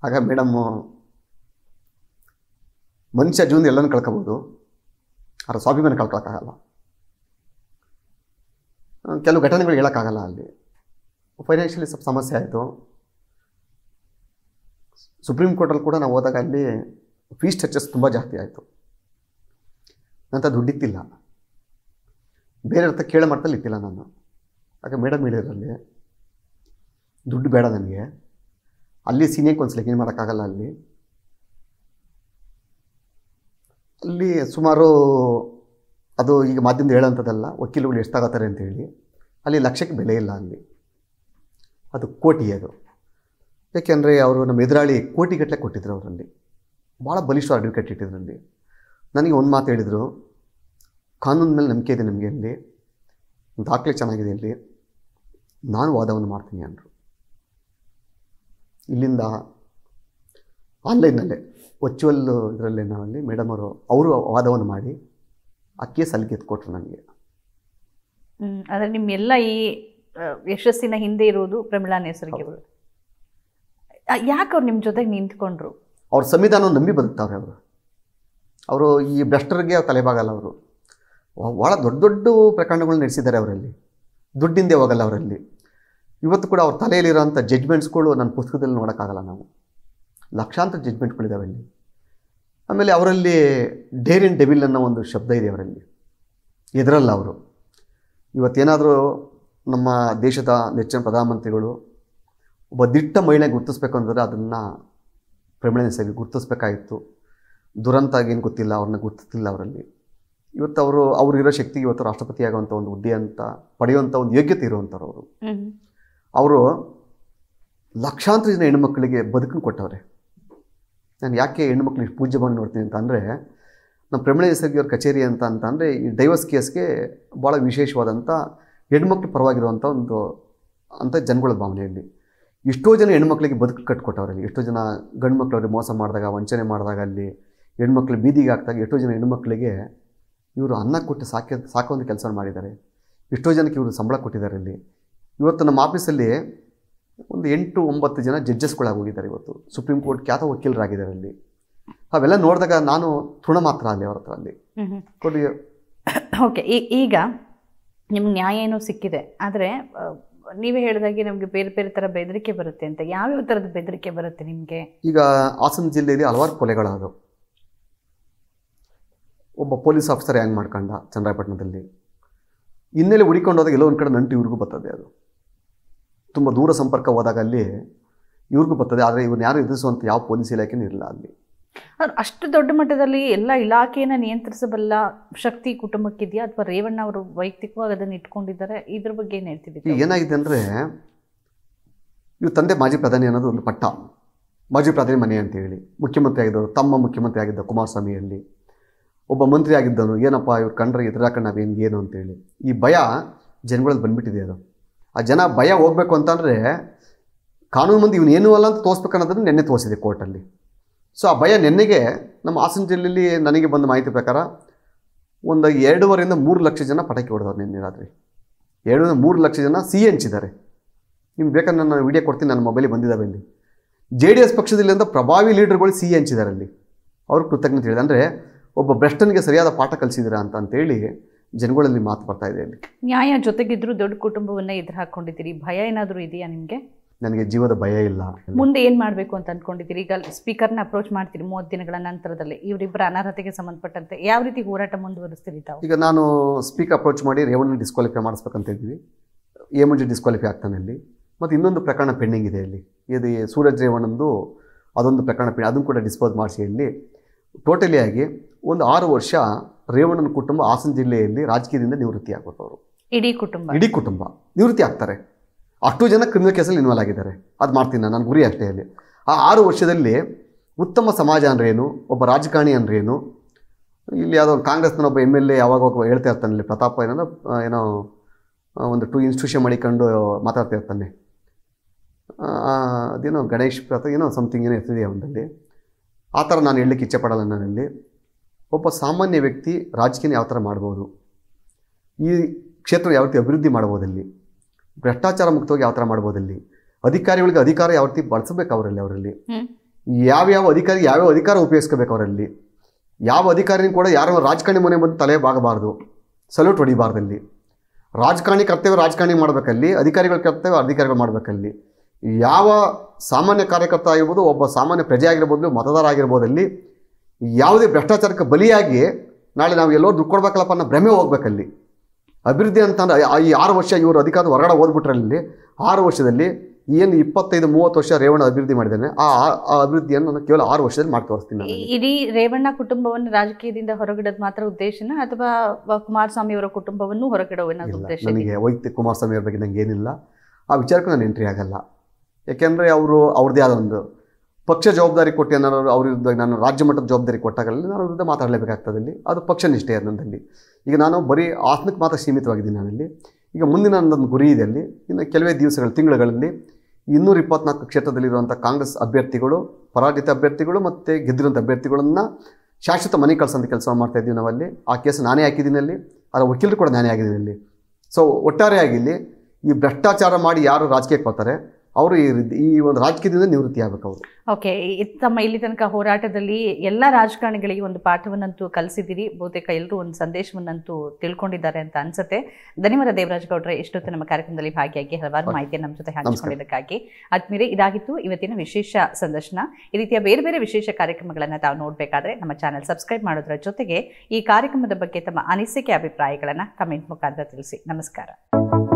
ಆಗ ಮೇಡಮ್ಮು ಮನುಷ್ಯ ಜೀವನ ಎಲ್ಲನೂ ಕಳ್ಕೊಬೋದು ಆದರೆ ಸ್ವಾಭಿಮಾನ ಕಳ್ಕೊಳಕ್ಕಾಗಲ್ಲ ಕೆಲವು ಘಟನೆಗಳು ಹೇಳೋಕ್ಕಾಗಲ್ಲ ಅಲ್ಲಿ ಫೈನಾನ್ಷಿಯಲಿ ಸ್ವಲ್ಪ ಸಮಸ್ಯೆ ಆಯಿತು ಸುಪ್ರೀಂ ಕೋರ್ಟಲ್ಲಿ ಕೂಡ ನಾವು ಹೋದಾಗ ಅಲ್ಲಿ ಫೀಸ್ ಚರ್ಚಸ್ ತುಂಬ ಜಾಸ್ತಿ ಆಯಿತು ನಂತರ ದುಡ್ಡಿತ್ತಿಲ್ಲ ಬೇರೆ ಅರ್ಥ ಕೇಳ ಮಟ್ಟದಲ್ಲಿ ಇತ್ತಿಲ್ಲ ನಾನು ಆಗ ಮೇಡಮ್ ಹೇಳಿದ್ರಲ್ಲಿ ದುಡ್ಡು ಬೇಡ ನನಗೆ ಅಲ್ಲಿ ಸೀನಿಯರ್ ಕೌನ್ಸಿಲಿಂಗ್ ಏನು ಮಾಡೋಕ್ಕಾಗಲ್ಲ ಅಲ್ಲಿ ಅಲ್ಲಿ ಸುಮಾರು ಅದು ಈಗ ಮಾಧ್ಯಮದ ಹೇಳೋಂಥದ್ದಲ್ಲ ವಕೀಲರುಗಳು ಎಷ್ಟಾಗತ್ತಾರೆ ಅಂತೇಳಿ ಅಲ್ಲಿ ಲಕ್ಷಕ್ಕೆ ಬೆಲೆ ಇಲ್ಲ ಅಲ್ಲಿ ಅದು ಕೋಟಿ ಅದು ಯಾಕೆಂದರೆ ಅವರು ನಮ್ಮ ಎದುರಾಳಿ ಕೋಟಿಗಟ್ಟಲೆ ಕೊಟ್ಟಿದ್ರು ಅವರಲ್ಲಿ ಭಾಳ ಬಲಿಷ್ಠ ಅಡ್ವೊಕೇಟ್ ಇಟ್ಟಿದ್ರಲ್ಲಿ ನನಗೆ ಒಂದು ಮಾತು ಹೇಳಿದರು ಕಾನೂನು ಮೇಲೆ ನಂಬಿಕೆ ಇದೆ ನಮಗೆ ಇಲ್ಲಿ ದಾಖಲೆ ಚೆನ್ನಾಗಿದೆ ಇಲ್ಲಿ ನಾನು ವಾದವನ್ನು ಮಾಡ್ತೀನಿ ಅಂದರು ಇಲ್ಲಿಂದ ಆನ್ಲೈನ್ನಲ್ಲೇ ವರ್ಚುವಲ್ ಇದರಲ್ಲಿ ನಾವಲ್ಲಿ ಮೇಡಮ್ ಅವರು ಅವರು ವಾದವನ್ನು ಮಾಡಿ ಆ ಕೇಸ್ ಅಲ್ಲಿ ಗೆದ್ದುಕೊಟ್ರು ನನಗೆ ಆದರೆ ನಿಮ್ಮೆಲ್ಲ ಈ ಯಶಸ್ಸಿನ ಹಿಂದೆ ಇರುವುದು ಪ್ರಮಿಳಾ ಹೆಸರಿಗೆ ಯಾಕೆ ಅವ್ರು ನಿಮ್ಮ ಜೊತೆಗೆ ನಿಂತ್ಕೊಂಡ್ರು ಅವ್ರ ಸಂವಿಧಾನ ನಂಬಿ ಬದುಕ್ತಾವ್ರೆ ಅವರು ಅವರು ಈ ಭ್ರಷ್ಟರಿಗೆ ತಲೆಬಾಗಲ್ಲ ಅವರು ಭಾಳ ದೊಡ್ಡ ದೊಡ್ಡ ಪ್ರಕರಣಗಳು ನಡೆಸಿದ್ದಾರೆ ಅವರಲ್ಲಿ ದುಡ್ಡಿಂದೆ ಹೋಗಲ್ಲ ಅವರಲ್ಲಿ ಇವತ್ತು ಕೂಡ ಅವ್ರ ತಲೆಯಲ್ಲಿರೋಂಥ ಜಡ್ಜ್ಮೆಂಟ್ಸ್ಗಳು ನನ್ನ ಪುಸ್ತಕದಲ್ಲಿ ನೋಡೋಕ್ಕಾಗಲ್ಲ ನಾವು ಲಕ್ಷಾಂತರ ಜಡ್ಜ್ಮೆಂಟ್ಗಳಿದ್ದಾವೆ ಅಲ್ಲಿ ಆಮೇಲೆ ಅವರಲ್ಲಿ ಡೇರಿನ್ ಡೆಬಿಲ್ ಡೆವಿಲ್ ಅನ್ನೋ ಒಂದು ಶಬ್ದ ಇದೆ ಅವರಲ್ಲಿ ಎದರಲ್ಲ ಅವರು ಇವತ್ತೇನಾದರೂ ನಮ್ಮ ದೇಶದ ನೆಚ್ಚಿನ ಪ್ರಧಾನಮಂತ್ರಿಗಳು ಒಬ್ಬ ದಿಟ್ಟ ಮಹಿಳೆ ಗುರ್ತಿಸ್ಬೇಕು ಅಂದರೆ ಅದನ್ನು ಪ್ರಮಿಳನೆ ಸರಿ ಗುರ್ತಿಸ್ಬೇಕಾಗಿತ್ತು ದುರಂತ ಏನು ಗೊತ್ತಿಲ್ಲ ಅವ್ರನ್ನ ಗುರುತಿಸ್ತಿಲ್ಲ ಅವರಲ್ಲಿ ಇವತ್ತು ಅವರು ಅವರಿರೋ ಶಕ್ತಿಗೆ ಇವತ್ತು ರಾಷ್ಟ್ರಪತಿ ಆಗುವಂಥ ಒಂದು ಹುದ್ದೆ ಅಂತ ಪಡೆಯುವಂಥ ಒಂದು ಯೋಗ್ಯತೆ ಇರುವಂಥವ್ರು ಅವರು ಅವರು ಲಕ್ಷಾಂತರ ಜನ ಹೆಣ್ಮಕ್ಳಿಗೆ ಬದುಕನ್ನು ಕೊಟ್ಟವ್ರೆ ನಾನು ಯಾಕೆ ಹೆಣ್ಮಕ್ಳು ಇಷ್ಟು ಬಂದು ನೋಡ್ತೀನಿ ಅಂತ ಅಂದರೆ ನಮ್ಮ ಪ್ರಮೀಳ ಅವ್ರ ಕಚೇರಿ ಅಂತ ಅಂತಂದರೆ ಈ ಡೈವರ್ಸ್ ಕೇಸ್ಗೆ ಭಾಳ ವಿಶೇಷವಾದಂಥ ಹೆಣ್ಮಕ್ಳು ಪರವಾಗಿರುವಂಥ ಒಂದು ಅಂಥ ಜನಗಳ ಭಾವನೆಯಲ್ಲಿ ಎಷ್ಟೋ ಜನ ಹೆಣ್ಮಕ್ಳಿಗೆ ಬದುಕು ಕಟ್ಕೊಟ್ಟವ್ರಲ್ಲಿ ಎಷ್ಟೋ ಜನ ಗಂಡು ಮಕ್ಕಳು ಅವ್ರಿಗೆ ಮೋಸ ಮಾಡಿದಾಗ ವಂಚನೆ ಮಾಡಿದಾಗ ಅಲ್ಲಿ ಹೆಣ್ಮಕ್ಳು ಬೀದಿಗೆ ಹಾಕಿದಾಗ ಎಷ್ಟೋ ಜನ ಹೆಣ್ಮಕ್ಳಿಗೆ ಇವರು ಅನ್ನ ಕೊಟ್ಟು ಸಾಕಿ ಒಂದು ಕೆಲಸ ಮಾಡಿದ್ದಾರೆ ಎಷ್ಟೋ ಜನಕ್ಕೆ ಇವರು ಸಂಬಳ ಕೊಟ್ಟಿದ್ದಾರೆ ಇಲ್ಲಿ ಇವತ್ತು ನಮ್ಮ ಆಫೀಸಲ್ಲಿ ಒಂದು ಎಂಟು ಒಂಬತ್ತು ಜನ ಜಡ್ಜಸ್ಗಳಾಗೋಗಿದ್ದಾರೆ ಇವತ್ತು ಸುಪ್ರೀಂ ಕೋರ್ಟ್ ಖ್ಯಾತ ವಕೀಲರಾಗಿದ್ದಾರೆ ಅಲ್ಲಿ ಅವೆಲ್ಲ ನೋಡಿದಾಗ ನಾನು ತೃಣ ಮಾತ್ರ ಅಲ್ಲಿ ಅವ್ರ ಹತ್ರ ಅಲ್ಲಿ ಓಕೆ ಈಗ ನಿಮ್ಗೆ ನ್ಯಾಯ ಏನೋ ಸಿಕ್ಕಿದೆ ಆದರೆ ನೀವೇ ಹೇಳಿದಾಗೆ ನಮಗೆ ಬೇರೆ ಬೇರೆ ಥರ ಬೆದರಿಕೆ ಬರುತ್ತೆ ಅಂತ ಯಾವ್ಯಾವ ಥರದ ಬೆದರಿಕೆ ಬರುತ್ತೆ ನಿಮಗೆ ಈಗ ಹಾಸನ ಜಿಲ್ಲೆಯಲ್ಲಿ ಹಲವಾರು ಕೊಲೆಗಳಾದವು ಒಬ್ಬ ಪೊಲೀಸ್ ಆಫೀಸರ್ ಹ್ಯಾಂಗ್ ಮಾಡ್ಕೊಂಡ ಚಂದ್ರಪಟ್ಟಣದಲ್ಲಿ ಹಿನ್ನೆಲೆ ಹುಡಿಕೊಂಡು ಎಲ್ಲೋ ಒಂದು ಕಡೆ ನಂಟು ಇವ್ರಿಗೂ ಬರ್ತದೆ ಅದು ತುಂಬ ದೂರ ಸಂಪರ್ಕ ಹೋದಾಗ ಅಲ್ಲಿ ಇವ್ರಿಗೂ ಬರ್ತದೆ ಆದರೆ ಇವ್ರನ್ನ ಯಾರು ಎದುರಿಸುವಂಥ ಯಾವ ಪೊಲೀಸ್ ಇಲಾಖೆನೂ ಇರಲ್ಲ ಅಲ್ಲಿ ಅಷ್ಟು ದೊಡ್ಡ ಮಟ್ಟದಲ್ಲಿ ಎಲ್ಲ ಇಲಾಖೆಯನ್ನು ನಿಯಂತ್ರಿಸಬಲ್ಲ ಶಕ್ತಿ ಕುಟುಂಬಕ್ಕಿದೆಯಾ ಅಥವಾ ರೇವಣ್ಣ ಅವರು ವೈಯಕ್ತಿಕವಾಗಿ ಅದನ್ನು ಇಟ್ಕೊಂಡಿದ್ದಾರೆ ಇದ್ರ ಬಗ್ಗೆ ಏನು ಹೇಳ್ತೀವಿ ಏನಾಗಿದೆ ಅಂದರೆ ಇವ್ರ ತಂದೆ ಮಾಜಿ ಪ್ರಧಾನಿ ಅನ್ನೋದು ಒಂದು ಪಟ್ಟ ಮಾಜಿ ಪ್ರಧಾನಿ ಮನೆ ಅಂತೇಳಿ ಮುಖ್ಯಮಂತ್ರಿ ಆಗಿದ್ದವರು ತಮ್ಮ ಮುಖ್ಯಮಂತ್ರಿ ಆಗಿದ್ದ ಕುಮಾರಸ್ವಾಮಿಯಲ್ಲಿ ಒಬ್ಬ ಮಂತ್ರಿ ಆಗಿದ್ದನು ಏನಪ್ಪ ಇವ್ರು ಕಂಡ್ರೆ ಎದುರಾಕಣ್ಣ ಏನು ಏನು ಅಂತೇಳಿ ಈ ಭಯ ಜನಗಳಲ್ಲಿ ಬಂದ್ಬಿಟ್ಟಿದೆ ಅದು ಆ ಜನ ಭಯ ಹೋಗಬೇಕು ಅಂತಂದರೆ ಕಾನೂನು ಮುಂದೆ ಇವನು ಏನೂ ಅಲ್ಲ ಅಂತ ತೋರಿಸ್ಬೇಕು ಅನ್ನೋದನ್ನು ನಿನ್ನೆ ತೋರಿಸಿದೆ ಕೋರ್ಟಲ್ಲಿ ಸೊ ಆ ಭಯ ನೆನ್ನೆಗೆ ನಮ್ಮ ಹಾಸನ ಜಿಲ್ಲೆಯಲ್ಲಿ ನನಗೆ ಬಂದ ಮಾಹಿತಿ ಪ್ರಕಾರ ಒಂದು ಎರಡೂವರೆಯಿಂದ ಮೂರು ಲಕ್ಷ ಜನ ಪಟಾಕಿ ಹೊಡೆದವ್ರು ನಿನ್ನೆ ರಾತ್ರಿ ಎರಡರಿಂದ ಮೂರು ಲಕ್ಷ ಜನ ಸಿ ಹಂಚಿದ್ದಾರೆ ನಿಮ್ಗೆ ಬೇಕಾದ್ರೆ ನಾನು ವಿಡಿಯೋ ಕೊಡ್ತೀನಿ ನನ್ನ ಮೊಬೈಲಿಗೆ ಬಂದಿದ್ದಾವೆ ಇಲ್ಲಿ ಜೆ ಡಿ ಎಸ್ ಪಕ್ಷದಲ್ಲಿಂದ ಪ್ರಭಾವಿ ಲೀಡರ್ಗಳು ಸಿ ಹಂಚಿದ್ದಾರೆ ಅಲ್ಲಿ ಅವರು ಕೃತಜ್ಞತೆ ಹೇಳಿದೆ ಅಂದರೆ ಒಬ್ಬ ಭ್ರಷ್ಟನಿಗೆ ಸರಿಯಾದ ಪಾಠ ಕಲಿಸಿದಿರ ಅಂತ ಅಂತೇಳಿ ಜನಗಳಲ್ಲಿ ಮಾತು ಬರ್ತಾ ಇದೆ ಅಲ್ಲಿ ನ್ಯಾಯ ಜೊತೆಗಿದ್ರು ದೊಡ್ಡ ಕುಟುಂಬವನ್ನ ಎದುರು ಹಾಕೊಂಡಿದ್ದೀರಿ ಭಯ ಏನಾದರೂ ಇದೆಯಾ ನಿಮಗೆ ನನಗೆ ಜೀವದ ಭಯ ಇಲ್ಲ ಮುಂದೆ ಏನು ಮಾಡಬೇಕು ಅಂತ ಅಂದ್ಕೊಂಡಿದ್ದೀರಿ ಈಗ ಸ್ಪೀಕರ್ನ ಅಪ್ರೋಚ್ ಮಾಡ್ತೀರಿ ಮೂವತ್ತು ದಿನಗಳ ನಂತರದಲ್ಲಿ ಇವರಿಬ್ಬರ ಅನರ್ಹತೆಗೆ ಸಂಬಂಧಪಟ್ಟಂತೆ ಯಾವ ರೀತಿ ಹೋರಾಟ ಮುಂದುವರಿಸ್ತೀರಿ ತಾವು ಈಗ ನಾನು ಸ್ಪೀಕರ್ ಅಪ್ರೋಚ್ ಮಾಡಿ ರೇವಣ್ಣ ಡಿಸ್ಕ್ವಾಲಿಫೈ ಮಾಡಿಸ್ಬೇಕಂತ ಇದ್ದೀವಿ ಎ ಮುಂಜೆ ಡಿಸ್ಕ್ವಾಲಿಫೈ ಆಗ್ತಾನೆ ಅಲ್ಲಿ ಮತ್ತು ಇನ್ನೊಂದು ಪ್ರಕರಣ ಪೆಂಡಿಂಗ್ ಇದೆ ಅಲ್ಲಿ ಇದು ಸೂರಜ್ ರೇವಣ್ಣಂದು ಅದೊಂದು ಪ್ರಕರಣ ಪೆಂಡ್ ಅದನ್ನು ಕೂಡ ಡಿಸ್ಪೋಸ್ ಮಾಡಿಸಿ ಇಲ್ಲಿ ಟೋಟಲಿಯಾಗಿ ಒಂದು ಆರು ವರ್ಷ ರೇವಣ್ಣನ ಕುಟುಂಬ ಹಾಸನ ಜಿಲ್ಲೆಯಲ್ಲಿ ರಾಜಕೀಯದಿಂದ ನಿವೃತ್ತಿ ಆಗ್ಬಿಟ್ಟವರು ಇಡೀ ಕುಟುಂಬ ಇಡೀ ಕುಟುಂಬ ನಿವೃತ್ತಿ ಆಗ್ತಾರೆ ಅಷ್ಟು ಜನ ಕ್ರಿಮಿನಲ್ ಕೇಸಲ್ಲಿ ಇನ್ವಾಲ್ವ್ ಆಗಿದ್ದಾರೆ ಅದು ಮಾಡ್ತೀನಿ ನಾನು ನನ್ನ ಗುರಿ ಅಷ್ಟೇ ಅಲ್ಲಿ ಆ ಆರು ವರ್ಷದಲ್ಲಿ ಉತ್ತಮ ಸಮಾಜ ಅಂದ್ರೇನು ಒಬ್ಬ ರಾಜಕಾರಣಿ ಅಂದ್ರೇನು ಇಲ್ಲಿ ಯಾವುದೋ ಕಾಂಗ್ರೆಸ್ನ ಒಬ್ಬ ಎಮ್ ಎಲ್ ಎ ಯಾವಾಗ ಹೇಳ್ತಾ ಇರ್ತಾನೆ ಇಲ್ಲಿ ಪ್ರತಾಪ ಏನೋ ಏನೋ ಒಂದು ಟೂ ಇನ್ಸ್ಟಿಟ್ಯೂಷನ್ ಮಾಡಿಕೊಂಡು ಮಾತಾಡ್ತಾ ಇರ್ತಾನೆ ಅದೇನೋ ಗಣೇಶ್ ಪ್ರತಾಪ್ ಏನೋ ಸಮಥಿಂಗ್ ಏನೋ ಇರ್ತದೆ ಅವನಲ್ಲಿ ಆ ಥರ ನಾನು ಹೇಳಲಿಕ್ಕೆ ಇಚ್ಛೆ ಪಡಲ್ಲ ನನ್ನಲ್ಲಿ ಒಬ್ಬ ಸಾಮಾನ್ಯ ವ್ಯಕ್ತಿ ರಾಜಕೀಯ ಯಾವ ಥರ ಮಾಡ್ಬೋದು ಈ ಕ್ಷೇತ್ರ ಯಾವ ರೀತಿ ಅಭಿವೃದ್ಧಿ ಮಾಡ್ಬೋದಲ್ಲಿ ಭ್ರಷ್ಟಾಚಾರ ಮುಕ್ತವಾಗಿ ಯಾವ ಥರ ಮಾಡ್ಬೋದಲ್ಲಿ ಅಧಿಕಾರಿಗಳಿಗೆ ಅಧಿಕಾರ ಯಾವ ರೀತಿ ಬಳಸಬೇಕು ಅವರಲ್ಲಿ ಅವರಲ್ಲಿ ಯಾವ್ಯಾವ ಅಧಿಕಾರಿ ಯಾವ್ಯಾವ ಅಧಿಕಾರ ಉಪಯೋಗಿಸ್ಕೋಬೇಕು ಅವರಲ್ಲಿ ಯಾವ ಅಧಿಕಾರಿನ ಕೂಡ ಯಾರೋ ರಾಜಕಾರಣಿ ಮನೆ ಬಂದು ತಲೆ ಬಾಗಬಾರ್ದು ಸಲ್ಯೂಟ್ ಹೊಡಿಬಾರ್ದಲ್ಲಿ ರಾಜಕಾರಣಿ ಕರ್ತವ್ಯ ರಾಜಕಾರಣಿ ಮಾಡಬೇಕಲ್ಲಿ ಅಧಿಕಾರಿಗಳ ಕರ್ತವ್ಯ ಅಧಿಕಾರಿಗಳು ಮಾಡಬೇಕಲ್ಲಿ ಯಾವ ಸಾಮಾನ್ಯ ಕಾರ್ಯಕರ್ತ ಆಗಿರ್ಬೋದು ಒಬ್ಬ ಸಾಮಾನ್ಯ ಪ್ರಜೆ ಆಗಿರ್ಬೋದು ಮತದಾರ ಆಗಿರ್ಬೋದಲ್ಲಿ ಯಾವುದೇ ಭ್ರಷ್ಟಾಚಾರಕ್ಕೆ ಬಲಿಯಾಗಿ ನಾಳೆ ನಾವು ಎಲ್ಲೋ ದುಡ್ಡು ಕೊಡ್ಬೇಕಲ್ಲಪ್ಪ ಅನ್ನೋ ಭ್ರಮೆ ಹೋಗ್ಬೇಕಲ್ಲಿ ಅಭಿವೃದ್ಧಿ ಅಂತಂದ್ರೆ ಈ ಆರು ವರ್ಷ ಇವರು ಅಧಿಕಾರದ ಹೊರಗಡೆ ಓದ್ಬಿಟ್ರಲ್ಲಿ ಆರು ವರ್ಷದಲ್ಲಿ ಏನು ಇಪ್ಪತ್ತೈದು ಮೂವತ್ತು ವರ್ಷ ರೇವಣ್ಣ ಅಭಿವೃದ್ಧಿ ಮಾಡಿದ್ದಾನೆ ಆ ಅಭಿವೃದ್ಧಿಯನ್ನು ನಾನು ಕೇವಲ ಆರು ವರ್ಷದಲ್ಲಿ ಮಾಡಿ ತೋರಿಸ್ತೀನಿ ಇಡೀ ರೇವಣ್ಣ ಕುಟುಂಬವನ್ನು ರಾಜಕೀಯದಿಂದ ಹೊರಗಿಡೋದು ಮಾತ್ರ ಉದ್ದೇಶನ ಅಥವಾ ಕುಮಾರಸ್ವಾಮಿ ಅವರ ಕುಟುಂಬವನ್ನು ಹೊರಗಿಡೋ ಉದ್ದೇಶ ನನಗೆ ವೈಯಕ್ತಿಕ ಕುಮಾರಸ್ವಾಮಿ ಅವ್ರ ಬಗ್ಗೆ ನಂಗೆ ಏನಿಲ್ಲ ಆ ವಿಚಾರಕ್ಕೂ ನಾನು ಎಂಟ್ರಿ ಆಗಲ್ಲ ಯಾಕೆಂದರೆ ಅವರು ಅವ್ರದ್ದೇ ಆದ ಒಂದು ಪಕ್ಷ ಜವಾಬ್ದಾರಿ ಕೊಟ್ಟು ಏನಾರು ಅವ್ರ ವಿರುದ್ಧ ನಾನು ರಾಜ್ಯ ಮಟ್ಟದ ಜವಾಬ್ದಾರಿ ಕೊಟ್ಟಾಗಲ್ಲಿ ನಾನು ವಿರುದ್ಧ ಮಾತಾಡಲೇಬೇಕಾಗ್ತದೆ ಇಲ್ಲಿ ಅದು ಪಕ್ಷ ನಿಷ್ಠೆ ನನ್ನಲ್ಲಿ ಈಗ ನಾನು ಬರೀ ಆತ್ಮಕ್ಕೆ ಮಾತ್ರ ಸೀಮಿತವಾಗಿದ್ದೀನಿ ನಾನಲ್ಲಿ ಈಗ ಮುಂದಿನ ನನ್ನೊಂದು ಗುರಿ ಇದೆ ಅಲ್ಲಿ ಇನ್ನು ಕೆಲವೇ ದಿವಸಗಳ ತಿಂಗಳುಗಳಲ್ಲಿ ಇನ್ನೂರ ಇಪ್ಪತ್ನಾಲ್ಕು ಕ್ಷೇತ್ರದಲ್ಲಿರುವಂಥ ಕಾಂಗ್ರೆಸ್ ಅಭ್ಯರ್ಥಿಗಳು ಪರಾಜಿತ ಅಭ್ಯರ್ಥಿಗಳು ಮತ್ತು ಗೆದ್ದಿರೋಂಥ ಅಭ್ಯರ್ಥಿಗಳನ್ನು ಶಾಶ್ವತ ಮನೆ ಕಳ್ಸೋಂಥ ಕೆಲಸ ಮಾಡ್ತಾ ಇದ್ದೀವಿ ನಾವಲ್ಲಿ ಆ ಕೇಸ್ ನಾನೇ ಹಾಕಿದ್ದೀನಿ ಅಲ್ಲಿ ಅದರ ವಕೀಲರು ಕೂಡ ನಾನೇ ಆಗಿದ್ದೀನಿ ಅಲ್ಲಿ ಸೊ ಒಟ್ಟಾರೆಯಾಗಿ ಇಲ್ಲಿ ಈ ಭ್ರಷ್ಟಾಚಾರ ಮಾಡಿ ಯಾರು ರಾಜಕೀಯಕ್ಕೆ ಬರ್ತಾರೆ ಅವರು ಈ ಒಂದು ರಾಜಕೀಯದಿಂದ ನಿವೃತ್ತಿ ಆಗಬೇಕು ಅವರು ಓಕೆ ತಮ್ಮ ಇಲ್ಲಿ ತನಕ ಹೋರಾಟದಲ್ಲಿ ಎಲ್ಲ ರಾಜಕಾರಣಿಗಳಿಗೆ ಒಂದು ಪಾಠವನ್ನಂತೂ ಕಲಿಸಿದ್ದೀರಿ ಬಹುತೇಕ ಎಲ್ಲರೂ ಒಂದು ಸಂದೇಶವನ್ನಂತೂ ತಿಳ್ಕೊಂಡಿದ್ದಾರೆ ಅಂತ ಅನ್ಸುತ್ತೆ ಧನ್ಯವಾದ ದೇವರಾಜ್ ಗೌಡ್ರೆ ಇಷ್ಟೊತ್ತು ನಮ್ಮ ಕಾರ್ಯಕ್ರಮದಲ್ಲಿ ಭಾಗಿಯಾಗಿ ಹಲವಾರು ಮಾಹಿತಿ ನಮ್ಮ ಜೊತೆ ಹಂಚಿಕೊಂಡಿದ್ದಕ್ಕಾಗಿ ಆದ್ಮೇಲೆ ಇದಾಗಿತ್ತು ಇವತ್ತಿನ ವಿಶೇಷ ಸಂದರ್ಶನ ಈ ರೀತಿಯ ಬೇರೆ ಬೇರೆ ವಿಶೇಷ ಕಾರ್ಯಕ್ರಮಗಳನ್ನು ತಾವು ನೋಡಬೇಕಾದ್ರೆ ನಮ್ಮ ಚಾನೆಲ್ ಸಬ್ಸ್ಕ್ರೈಬ್ ಮಾಡೋದ್ರ ಜೊತೆಗೆ ಈ ಕಾರ್ಯಕ್ರಮದ ಬಗ್ಗೆ ತಮ್ಮ ಅನಿಸಿಕೆ ಅಭಿಪ್ರಾಯಗಳನ್ನು ಕಮೆಂಟ್ ಮುಖಾಂತರ ತಿಳಿಸಿ ನಮಸ್ಕಾರ